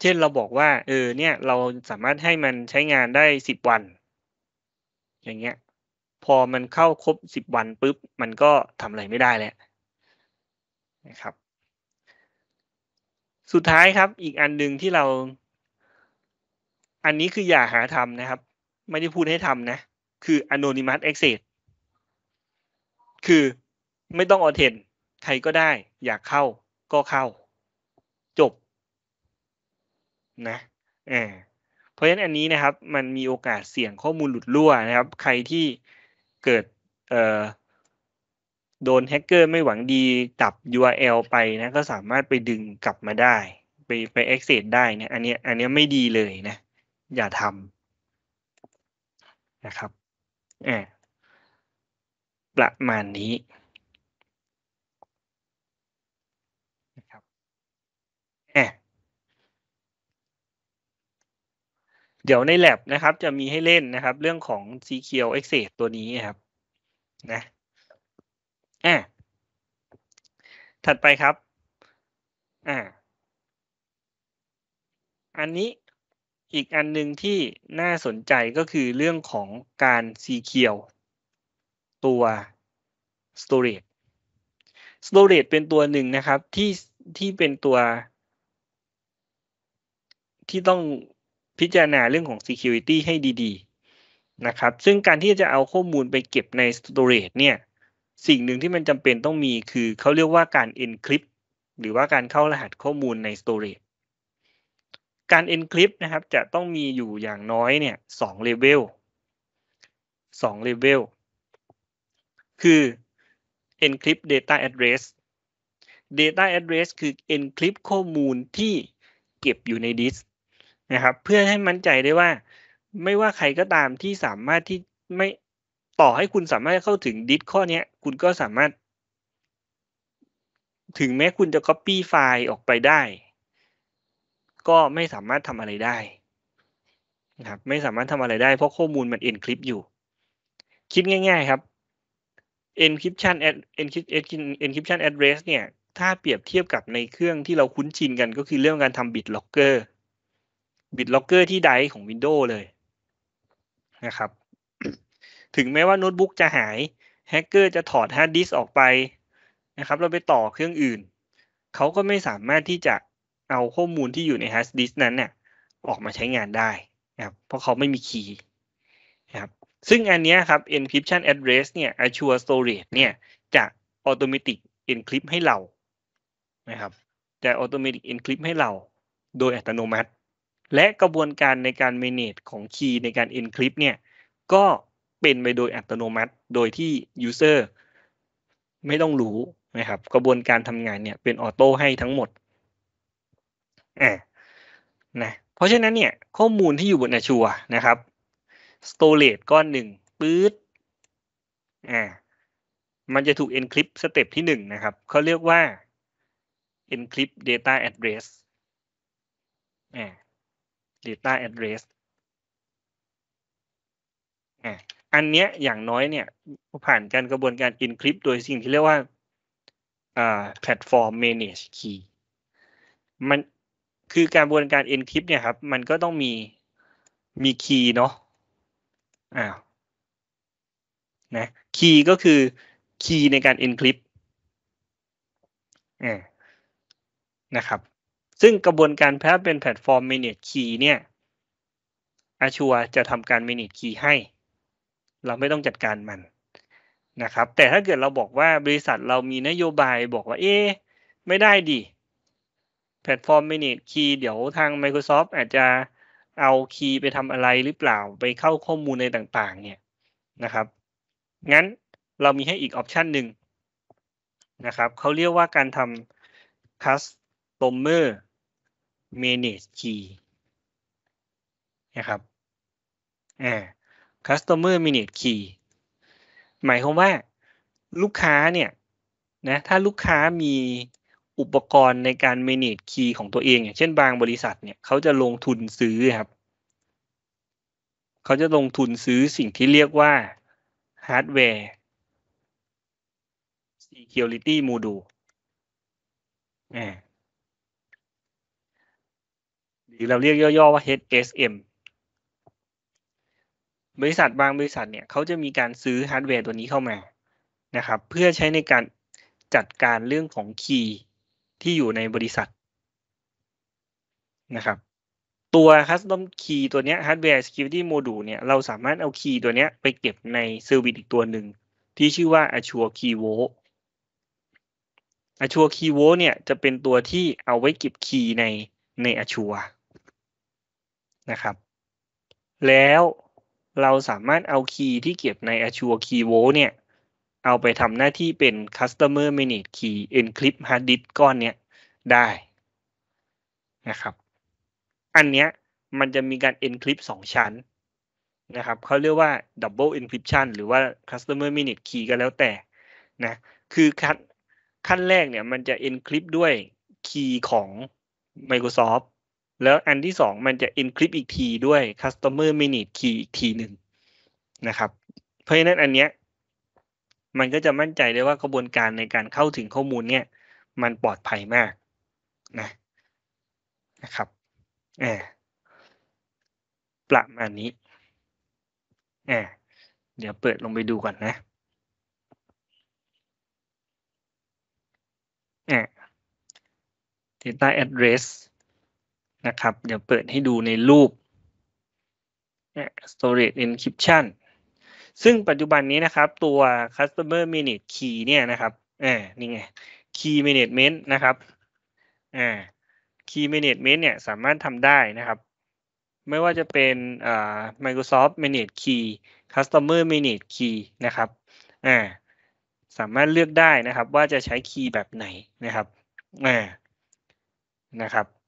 เช่นเราบอกว่า เออเนี่ย เราสามารถให้มันใช้งานได้สิบวัน อย่างเงี้ยพอมันเข้าครบสิบวันปุ๊บ มันก็ทำอะไรไม่ได้แล้วนะครับ สุดท้ายครับอีกอันหนึ่งที่เรา อันนี้คืออย่าหาทำนะครับ ไม่ได้พูดให้ทำนะ คือ anonymous access คือไม่ต้องออเทนใครก็ได้ อยากเข้าก็เข้านะอ่าเพราะฉะนั้นอันนี้นะครับ มันมีโอกาสเสี่ยงข้อมูลหลุดรั่วนะครับ ใครที่เกิดเอ่อโดนแฮกเกอร์ไม่หวังดีตับ URL ไปนะ ก็สามารถไปดึงกลับมาได้ ไปไป access ได้นะ อันนี้อันนี้ไม่ดีเลยนะ อย่าทำนะครับอ่ประมาณนี้เดี๋ยวใน l a บนะครับ จะมีให้เล่นนะครับ เรื่องของ CQL x e ตัวนี้ครับ นะ อ่ะ ถัดไปครับ อ่ะอันนี้อีกอันหนึ่งที่น่าสนใจก็คือเรื่องของการ CQL ตัว storage storage เป็นตัวหนึ่งนะครับที่ที่เป็นตัวที่ต้องพิจารณาเรื่องของ security ให้ดีๆนะครับซึ่งการที่จะเอาข้อมูลไปเก็บใน storage เนี่ยสิ่งหนึ่งที่มันจำเป็นต้องมีคือเขาเรียกว่าการ encrypt หรือว่าการเข้ารหัสข้อมูลใน storage การ encrypt นะครับจะต้องมีอยู่อย่างน้อยเนี่ยสองเลเวลสองเลเวลคือ encrypt data address data address คือ encrypt ข้อมูลที่เก็บอยู่ในดิสก์นะครับเพื่อให้มั่นใจได้ว่าไม่ว่าใครก็ตามที่สามารถที่ไม่ต่อให้คุณสามารถเข้าถึงดิสข้อนี้คุณก็สามารถถึงแม้คุณจะ Copy ไฟล์ออกไปได้ ก็ไม่สามารถทำอะไรได้นะครับไม่สามารถทำอะไรได้เพราะข้อมูลมัน encrypt อยู่ คิดง่ายๆครับ encryption encryption address เนี่ยถ้าเปรียบเทียบกับในเครื่องที่เราคุ้นชินกันก็คือเรื่องการทำบิตล็อกเกอร์บิล็อกเกอร์ที่ไดของ Windows เลยนะครับถึงแม้ว่าโน้ตบุ๊กจะหายแฮกเกอร์จะถอดฮาร์ดดิสออกไปนะครับเราไปต่อเครื่องอื่น เขาก็ไม่สามารถที่จะเอาข้อมูลที่อยู่ในฮาร์ดดิสนั้นเนี่ยออกมาใช้งานได้นะครับเพราะเขาไม่มีคีย์นะครับซึ่งอันนี้ครับ encryption address เนี่ย Azure Storage เนี่ยจะ automatic encrypt ให้เรานะครับจะ automatic encrypt ให้เราโดยอัตโนมัติและกระบวนการในการเมเนจของคีย์ในการ encrypt เนี่ย ก็เป็นไปโดยอัตโนมัติโดยที่ user ไม่ต้องรู้นะครับ กระบวนการทำงานเนี่ยเป็นออโต้ให้ทั้งหมดอ่านะเพราะฉะนั้นเนี่ย ข้อมูลที่อยู่บนอาชัวนะครับสโตรเลก้อนหนึ่งปื๊ดอ่ามันจะถูก encrypt สเต็ปที่หนึ่งนะครับเขาเรียกว่า encrypt data address อ่า data address อันเนี้ยอย่างน้อยเนี่ย ผ่านการกระบวนการ encrypt โดยสิ่งที่เรียกว่าแพลตฟอร์ม manage key มันคือการกระบวนการ encrypt เนี่ยครับมันก็ต้องมี มีคีย์เนาะอ่านะคีย์ก็คือคีย์ในการ encrypt นะครับซึ่งกระบวนการแพทเป็นแพลตฟอร์ม Manage Key เนี่ยอาชัวจะทำการ Manage Key ให้ เราไม่ต้องจัดการมันนะครับ แต่ถ้าเกิดเราบอกว่าบริษัทเรามีนโยบายบอกว่า เอ๊ไม่ได้ดิ แพลตฟอร์ม Manage Key เดี๋ยวทาง Microsoft อาจจะเอาคีย์ไปทำอะไรหรือเปล่าไปเข้าข้อมูลในต่างๆเนี่ยนะครับ งั้นเรามีให้อีกออปชันหนึ่งนะครับเขาเรียกว่าการทำคัสตอมเมอร์ manage key นะครับ อ่า customer m a n a g e key หมายความว่าลูกค้าเนี่ย นะ ถ้าลูกค้ามีอุปกรณ์ในการ manage key ของตัวเองอย่างเช่นบางบริษัทเนี่ยเขาจะลงทุนซื้อครับ เขาจะลงทุนซื้อสิ่งที่เรียกว่าฮาร์ดแวร์ security module อ่าหรือเราเรียกย่อๆว่า HSM บริษัทบางบริษัทเนี่ยเขาจะมีการซื้อฮาร์ดแวร์ตัวนี้เข้ามานะครับ เพื่อใช้ในการจัดการเรื่องของคีย์ที่อยู่ในบริษัทนะครับตัว custom key ตัวนี้ hardware security module เนี่ยเราสามารถเอาคีย์ตัวนี้ไปเก็บใน service อีกตัวหนึ่งที่ชื่อว่า Azure Key Vault Azure Key Vault เนี่ยจะเป็นตัวที่เอาไว้เก็บคีย์ในใน Azure นะครับ แล้วเราสามารถเอาคีย์ที่เก็บใน Azure Keyvault เนี่ย เอาไปทำหน้าที่เป็น Customer Managed Key Encrypt Hard Disk ก้อนเนี้ยได้ นะครับ อันเนี้ยมันจะมีการ Encrypt งชั้น นะครับเขาเรียกว่า Double Encryption หรือว่า Customer Managed Key ก็แล้วแต่ นะ คือขั้นขั้นแรกเนี่ยมันจะ Encrypt ด้วยคีย์ของ Microsoft แล้วอันที่สองมันจะ encrypt อีกทีด้วย customer minute key อีกทีหนึ่งนะครับเพราะฉะนั้นอันเนี้ยมันก็จะมั่นใจได้ว่ากระบวนการในการเข้าถึงข้อมูลเนี่ยมันปลอดภัยมากนะนะครับแอบประมาณนี้แอบเดี๋ยวเปิดลงไปดูก่อนนะแอบ data address นะครับเดี๋ยวเปิดให้ดูในรูป storage encryption ซึ่งปัจจุบันนี้นะครับตัว customer minute key เนี่ยนะครับอ่านี่ไง key management นะครับอ่า key management เนี่ยสามารถทำได้นะครับ ไม่ว่าจะเป็นอ่า Microsoft m i n u t e Key Customer m i n u t e Key นะครับอ่าสามารถเลือกได้นะครับว่าจะใช้คีย์แบบไหนนะครับอ่านะครับ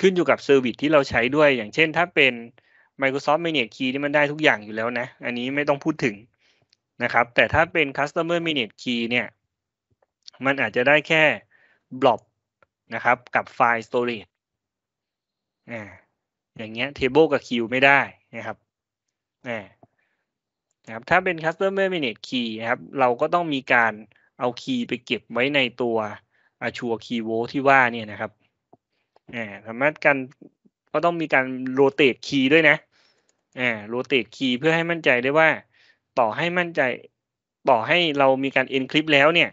ขึ้นอยู่กับเซอร์วิสที่เราใช้ด้วย อย่างเช่นถ้าเป็น Microsoft Managed Key ที่มันได้ทุกอย่างอยู่แล้วนะ อันนี้ไม่ต้องพูดถึงนะครับ แต่ถ้าเป็น Customer Managed Key เนี่ย มันอาจจะได้แค่บล็อนะครับ กับไฟล์ Storage อย่างเงี้ย Table กับ Queue ไม่ได้นะครับนะครับ ถ้าเป็น Customer Managed Key นะครับ เราก็ต้องมีการเอาคีย์ไปเก็บไว้ในตัว Azure Key Vault ที่ว่าเนี่ยนะครับอ่สามารถการก็ต้องมีการโรเตตคีย์ด้วยนะอ่าโรเตตคีย์เพื่อให้มั่นใจได้ว่า ต่อให้มั่นใจ ต่อให้เรามีการเอนคลิปแล้วเนี่ย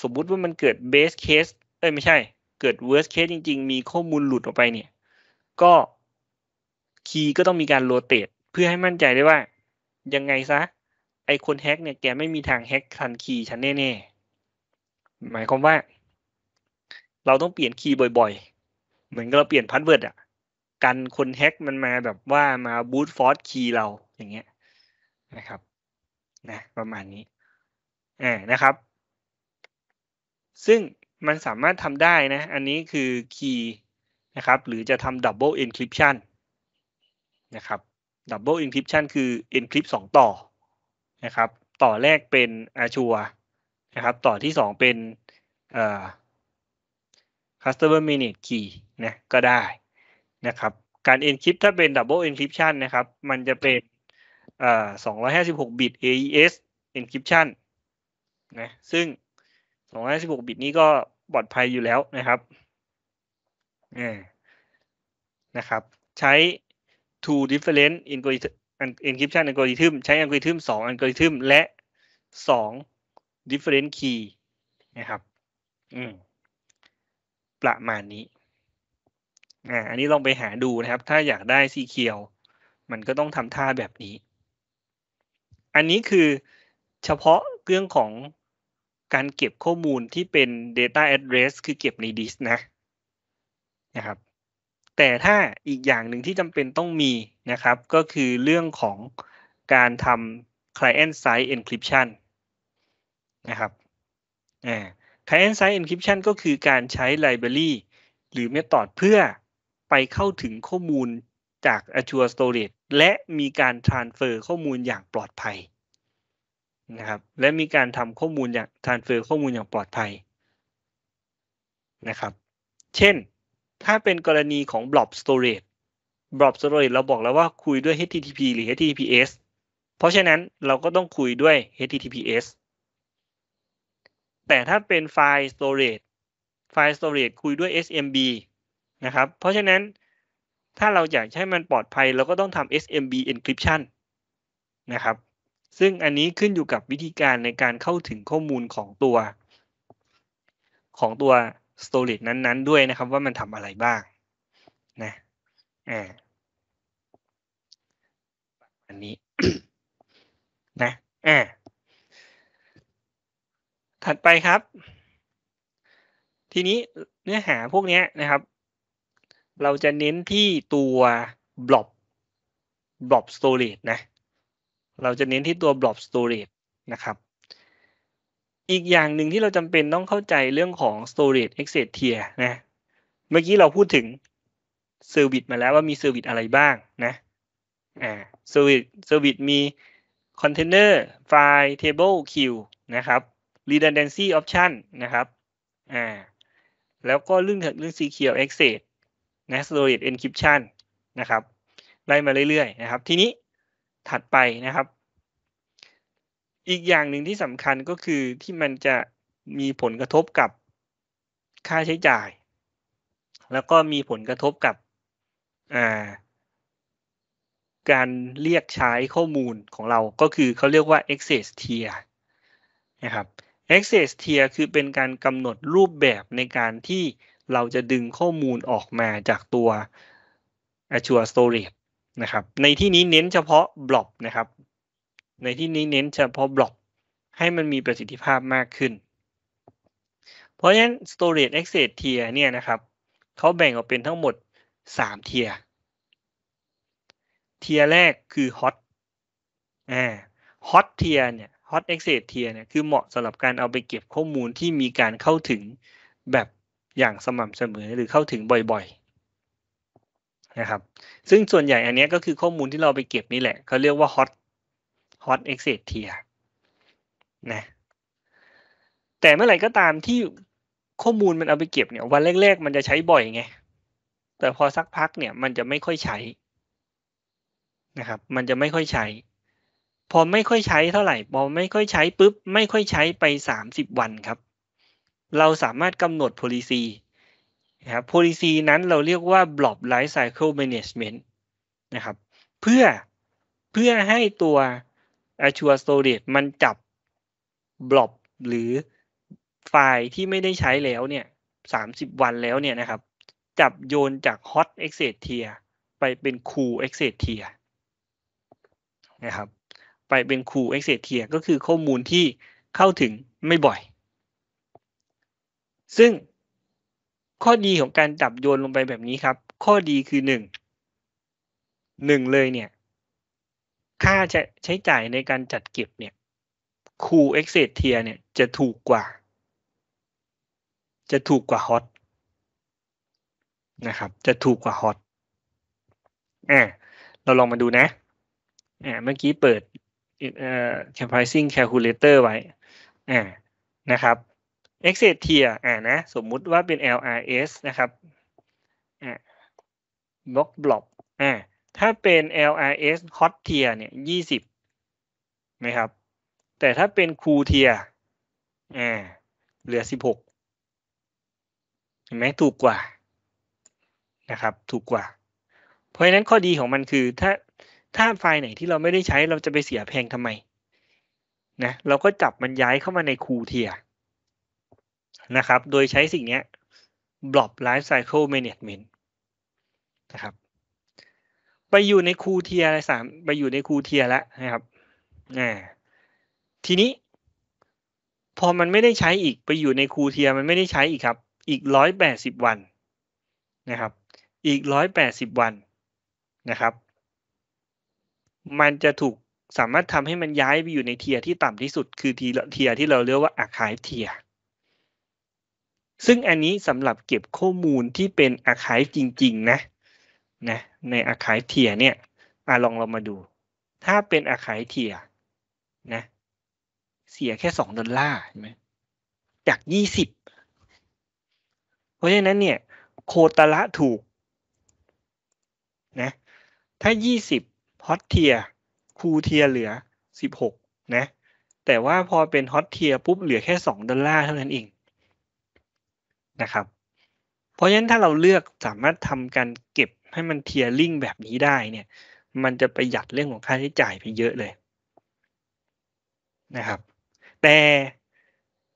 สมมุติว่ามันเกิดเบสเคสเอ้ย ไม่ใช่ เกิดเวอร์สเคสจริงๆ มีข้อมูลหลุดออกไปเนี่ยก็คีย์ก็ต้องมีการโรเตตเพื่อให้มั่นใจได้ว่า ยังไงซะไอคนแฮกเนี่ยแกไม่มีทางแฮกทันคีย์ฉันแน่ ๆ หมายความว่า เราต้องเปลี่ยนคีย์บ่อย ๆเหมือนเราเปลี่ยนพาสเวิร์ดอ่ะ กันคนแฮ็กมันมาแบบว่ามาบูตฟอร์สคีย์เราอย่างเงี้ยนะครับนะประมาณนี้ อ่นะครับ ซึ่งมันสามารถทำได้นะ อันนี้คือคีย์นะครับ หรือจะทำดับเบิลเอนคริปชันนะครับดับเบิลเอนคริปชันคือเอนคริปสองต่อนะครับ ต่อแรกเป็นอาชัวนะครับ ต่อที่สองเป็นเอ่อ customer minute key นะก็ได้นะครับการ encrypt ถ้าเป็น double encryption นะครับ มันจะเป็นอ่า256บิต AES encryption นะซึ่ง 256บิตนี้ก็ปลอดภัยอยู่แล้วนะครับนะครับ ใช้ two different encryption algorithm ใช้ algorithm 2 algorithm และ 2 different key นะครับ อืมประมาณนี้อ่าอันนี้ลองไปหาดูนะครับ ถ้าอยากได้สีเขียว มันก็ต้องทำท่าแบบนี้ อันนี้คือเฉพาะเรื่องของการเก็บข้อมูลที่เป็น data address คือเก็บในดิสนะ นะครับ แต่ถ้าอีกอย่างหนึ่งที่จำเป็นต้องมีนะครับ ก็คือเรื่องของการทำ client side encryption นะครับอ่า client-side encryption ก็คือการใช้ library หรือ method เพื่อไปเข้าถึงข้อมูลจาก Azure Storage และมีการ transfer ข้อมูลอย่างปลอดภัยนะครับ และมีการทำข้อมูลอย่าง transfer ข้อมูลอย่างปลอดภัยนะครับ เช่น ถ้าเป็นกรณีของ blob storage blob storage เราบอกแล้วว่าคุยด้วย HTTP หรือ HTTPS เพราะฉะนั้นเราก็ต้องคุยด้วย HTTPS แต่ถ้าเป็นไฟล์ storage ไฟล์ storage คุยด้วย SMB นะครับ เพราะฉะนั้นถ้าเราอยากให้มันปลอดภัยเราก็ต้องทำ SMB encryption นะครับ ซึ่งอันนี้ขึ้นอยู่กับวิธีการในการเข้าถึงข้อมูลของตัว ของตัว storage นั้นๆด้วยนะครับ ว่ามันทำอะไรบ้างนะอ่าอันนี้ นะอ่าถัดไปครับ ทีนี้เนื้อหาพวกนี้นะครับ เราจะเน้นที่ตัวบล็อบบล็อบสโตรจนะ เราจะเน้นที่ตัวบล็อบสโตรจนะครับ อีกอย่างหนึ่งที่เราจำเป็นต้องเข้าใจเรื่องของ storage access tier นะ เมื่อกี้เราพูดถึง service มาแล้วว่ามี service อะไรบ้างนะอ่า service service มี container file table queue นะครับ redundancy option นะครับ อ่า แล้วก็เรื่องเรื่อง secure access n a s t o r a g e encryption นะครับ ไล่มาเรื่อย ๆ นะครับ ทีนี้ถัดไปนะครับ อีกอย่างหนึ่งที่สำคัญก็คือที่มันจะมีผลกระทบกับค่าใช้จ่าย แล้วก็มีผลกระทบกับาการเรียกใช้ข้อมูลของเราก็คือเขาเรียกว่า access tier นะครับ access tier คือเป็นการกำหนดรูปแบบในการที่เราจะดึงข้อมูลออกมาจากตัว Azure Storage นะครับ ในที่นี้เน้นเฉพาะบล็อกนะครับ ในที่นี้เน้นเฉพาะบล็อกให้มันมีประสิทธิภาพมากขึ้น เพราะฉะนั้น Storage Access Tier เนี่ยนะครับเขาแบ่งออกเป็นทั้งหมด3เทียร์เทียร์แรกคือ Hot อ่า Hot tier เนี่ย Hot Access Tier เนี่ยคือเหมาะสำหรับการเอาไปเก็บข้อมูลที่มีการเข้าถึงแบบอย่างสม่ำเสมอหรือเข้าถึงบ่อยๆนะครับซึ่งส่วนใหญ่อันนี้ก็คือข้อมูลที่เราไปเก็บนี่แหละเขาเรียกว่า Hot Hot Access Tier นะแต่เมื่อไหร่ก็ตามที่ข้อมูลมันเอาไปเก็บเนี่ยวันแรก ๆ มันจะใช้บ่อยไงแต่พอสักพักเนี่ยมันจะไม่ค่อยใช้นะครับ มันจะไม่ค่อยใช้พอไม่ค่อยใช้เท่าไหร่ พอไม่ค่อยใช้ปุ๊บ ไม่ค่อยใช้ไป 30 วันครับ เราสามารถกำหนด policy นะครับ policy นั้นเราเรียกว่า block life cycle management นะครับ เพื่อ เพื่อให้ตัว Azure Storage มันจับ block หรือไฟล์ที่ไม่ได้ใช้แล้วเนี่ย30 วันแล้วเนี่ยนะครับ จับโยนจาก Hot Access Tier ไปเป็น Cool Access Tier นะครับไปเป็นคูเอ็กเซเทียก็คือข้อมูลที่เข้าถึงไม่บ่อย ซึ่งข้อดีของการดับโยนลงไปแบบนี้ครับ ข้อดีคือหนึ่งหนึ่งเลยเนี่ย ค่าจะใช้จ่ายในการจัดเก็บเนี่ยคูเอ็กเซเทียเนี่ยจะถูกกว่า จะถูกกว่าฮอตนะครับ จะถูกกว่าฮอตอ่าเราลองมาดูนะอ่าเมื่อกี้เปิด pricing calculator ไว้อ่านะครับ exit tier อ่านะสมมุติว่าเป็น LRS นะครับอ่า block block อ่าถ้าเป็น LRS hot tier เนี่ยยี่สิบนะครับแต่ถ้าเป็น cool tier อ่าเหลือสิบหกเห็นไหมถูกกว่านะครับถูกกว่า เพราะฉะนั้นข้อดีของมันคือถ้าถ้าไฟล์ไหนที่เราไม่ได้ใช้เราจะไปเสียแพงทำไมนะเราก็จับมันย้ายเข้ามาในคูเทียนะครับ โดยใช้สิ่งนี้ blob life cycle management นะครับไปอยู่ในคูเทียอะไรสามไปอยู่ในคูเทียแล้วนะครับอ่าทีนี้พอมันไม่ได้ใช้อีกไปอยู่ในคูเทียมันไม่ได้ใช้อีกครับอีกร้อยแปดสิบวันนะครับ อีกร้อยแปดสิบวันนะครับมันจะถูกสามารถทำให้มันย้ายไปอยู่ในเทียที่ต่ำที่สุดคือทีเทียที่เราเรียกว่าอาคายเทีย ซึ่งอันนี้สำหรับเก็บข้อมูลที่เป็นอาคายจริง ๆ นะนะในอาคายเทียเนี่ยอลองเรามาดู ถ้าเป็นอาคายเทียนะเสียแค่สองดอลลาร์ใช่ไหมจากยี่สิบเพราะฉะนั้นเนี่ย โคตรละถูกนะถ้ายี่สิบฮอตเทียคูเทียเหลือสิบหกนะ แต่ว่าพอเป็นฮอตเทียปุ๊บเหลือแค่สองดอลลาร์เท่านั้นเองนะครับ เพราะฉะนั้นถ้าเราเลือกสามารถทำการเก็บให้มันเทียริ่งแบบนี้ได้เนี่ย มันจะประหยัดเรื่องของค่าใช้จ่ายไปเยอะเลยนะครับ แต่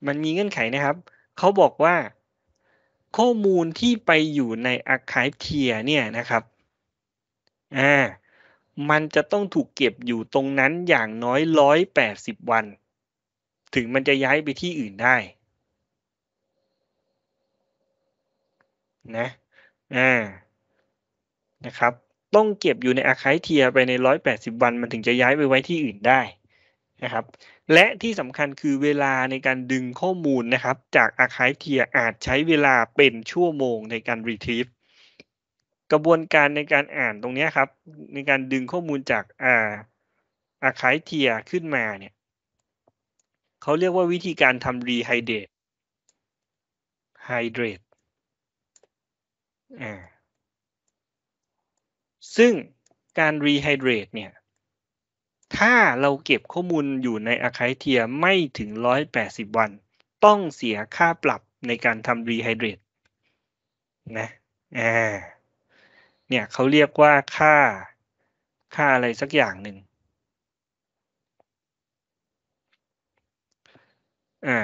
มันมีเงื่อนไขนะครับ เขาบอกว่าข้อมูลที่ไปอยู่ในอาร์คายเทียเนี่ยนะครับอ่ามันจะต้องถูกเก็บอยู่ตรงนั้นอย่างน้อยร้อยแปดสิบวัน ถึงมันจะย้ายไปที่อื่นได้นะอ่านะครับต้องเก็บอยู่ในอาคายเทียไปในร้อยแปดสิบวัน มันถึงจะย้ายไปไว้ที่อื่นได้นะครับและที่สำคัญคือเวลาในการดึงข้อมูลนะครับจากอาคายเทียอาจใช้เวลาเป็นชั่วโมงในการรีทิฟกระบวนการในการอ่านตรงนี้ครับ ในการดึงข้อมูลจากอาอาคายเทียขึ้นมาเนี่ยเขาเรียกว่าวิธีการทำรีไฮเดตไฮเดรตซึ่งการรีไฮเดรตเนี่ยถ้าเราเก็บข้อมูลอยู่ในอาคายเทียไม่ถึง 180 วัน ต้องเสียค่าปรับในการทำรีไฮเดรตนะอ่าเนี่ยเขาเรียกว่าค่าค่าอะไรสักอย่างหนึ่งอ่า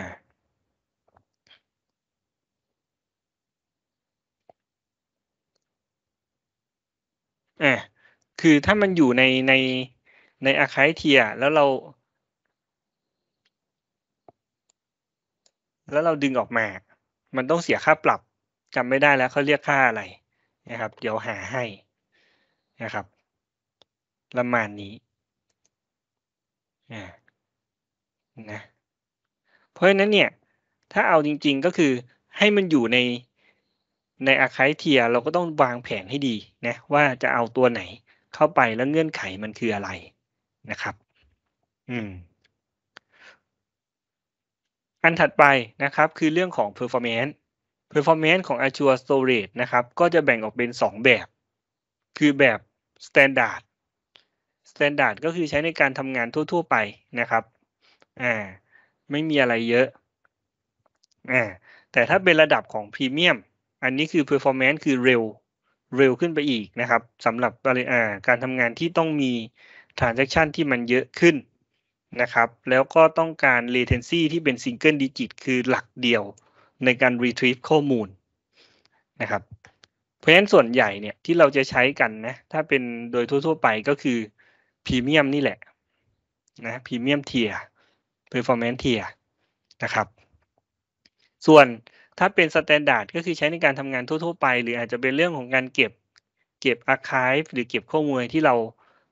อ่าคือถ้ามันอยู่ในในในอาคาเทีย แล้วเรา แล้วเราดึงออกมา มันต้องเสียค่าปรับจำไม่ได้แล้วเขาเรียกค่าอะไรนะครับเดี๋ยวหาให้นะครับ ประมาณนี้นะเพราะฉะนั้นเนี่ยถ้าเอาจริง ๆก็คือให้มันอยู่ในในอาคาเทีย เราก็ต้องวางแผนให้ดีนะว่าจะเอาตัวไหนเข้าไปแล้วเงื่อนไขมันคืออะไรนะครับอืมอันถัดไปนะครับคือเรื่องของ performance performance ของ Azure Storage นะครับ ก็จะแบ่งออกเป็น 2 แบบ คือแบบ standard standard ก็คือใช้ในการทำงานทั่วๆไปนะครับอ่าไม่มีอะไรเยอะอ่าแต่ถ้าเป็นระดับของพรีเมียมอันนี้คือ performance คือเร็ว เร็วขึ้นไปอีกนะครับ สำหรับการทำงานที่ต้องมี transaction ที่มันเยอะขึ้นนะครับ แล้วก็ต้องการ latency ที่เป็น single digit คือหลักเดียวในการ retrieve ข้อมูลนะครับเพราะฉะนั้นส่วนใหญ่เนี่ยที่เราจะใช้กันนะถ้าเป็นโดยทั่วๆไปก็คือพรีเมียมนี่แหละนะพรีเมียมเทียเ r อร์ฟอร์แมนซ์เทียนะครับ ส่วนถ้าเป็นสแตนดาร์ดก็คือใช้ในการทำงานทั่วๆไป หรืออาจจะเป็นเรื่องของการเก็บเก็บอ r c h ค v e หรือเก็บข้อมูลที่เรา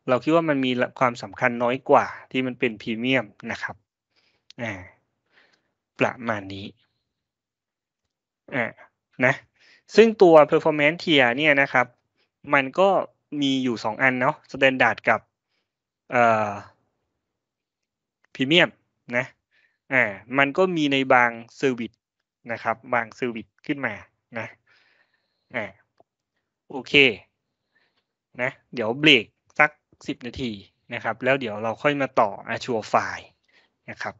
เราคิดว่ามันมีความสำคัญน้อยกว่าที่มันเป็นพรีเมียมนะครับประมาณนี้อ่านะซึ่งตัว performance tier เนี่ยนะครับมันก็มีอยู่สองอันเนาะ standard กับเอ่อ premium นะอ่ามันก็มีในบางเซอร์วิสนะครับบางเซอร์วิสขึ้นมานะอ่าโอเคนะเดี๋ยวเบรกสัก 10 นาทีนะครับ แล้วเดี๋ยวเราค่อยมาต่อ c t ชัวไฟล์นะครับ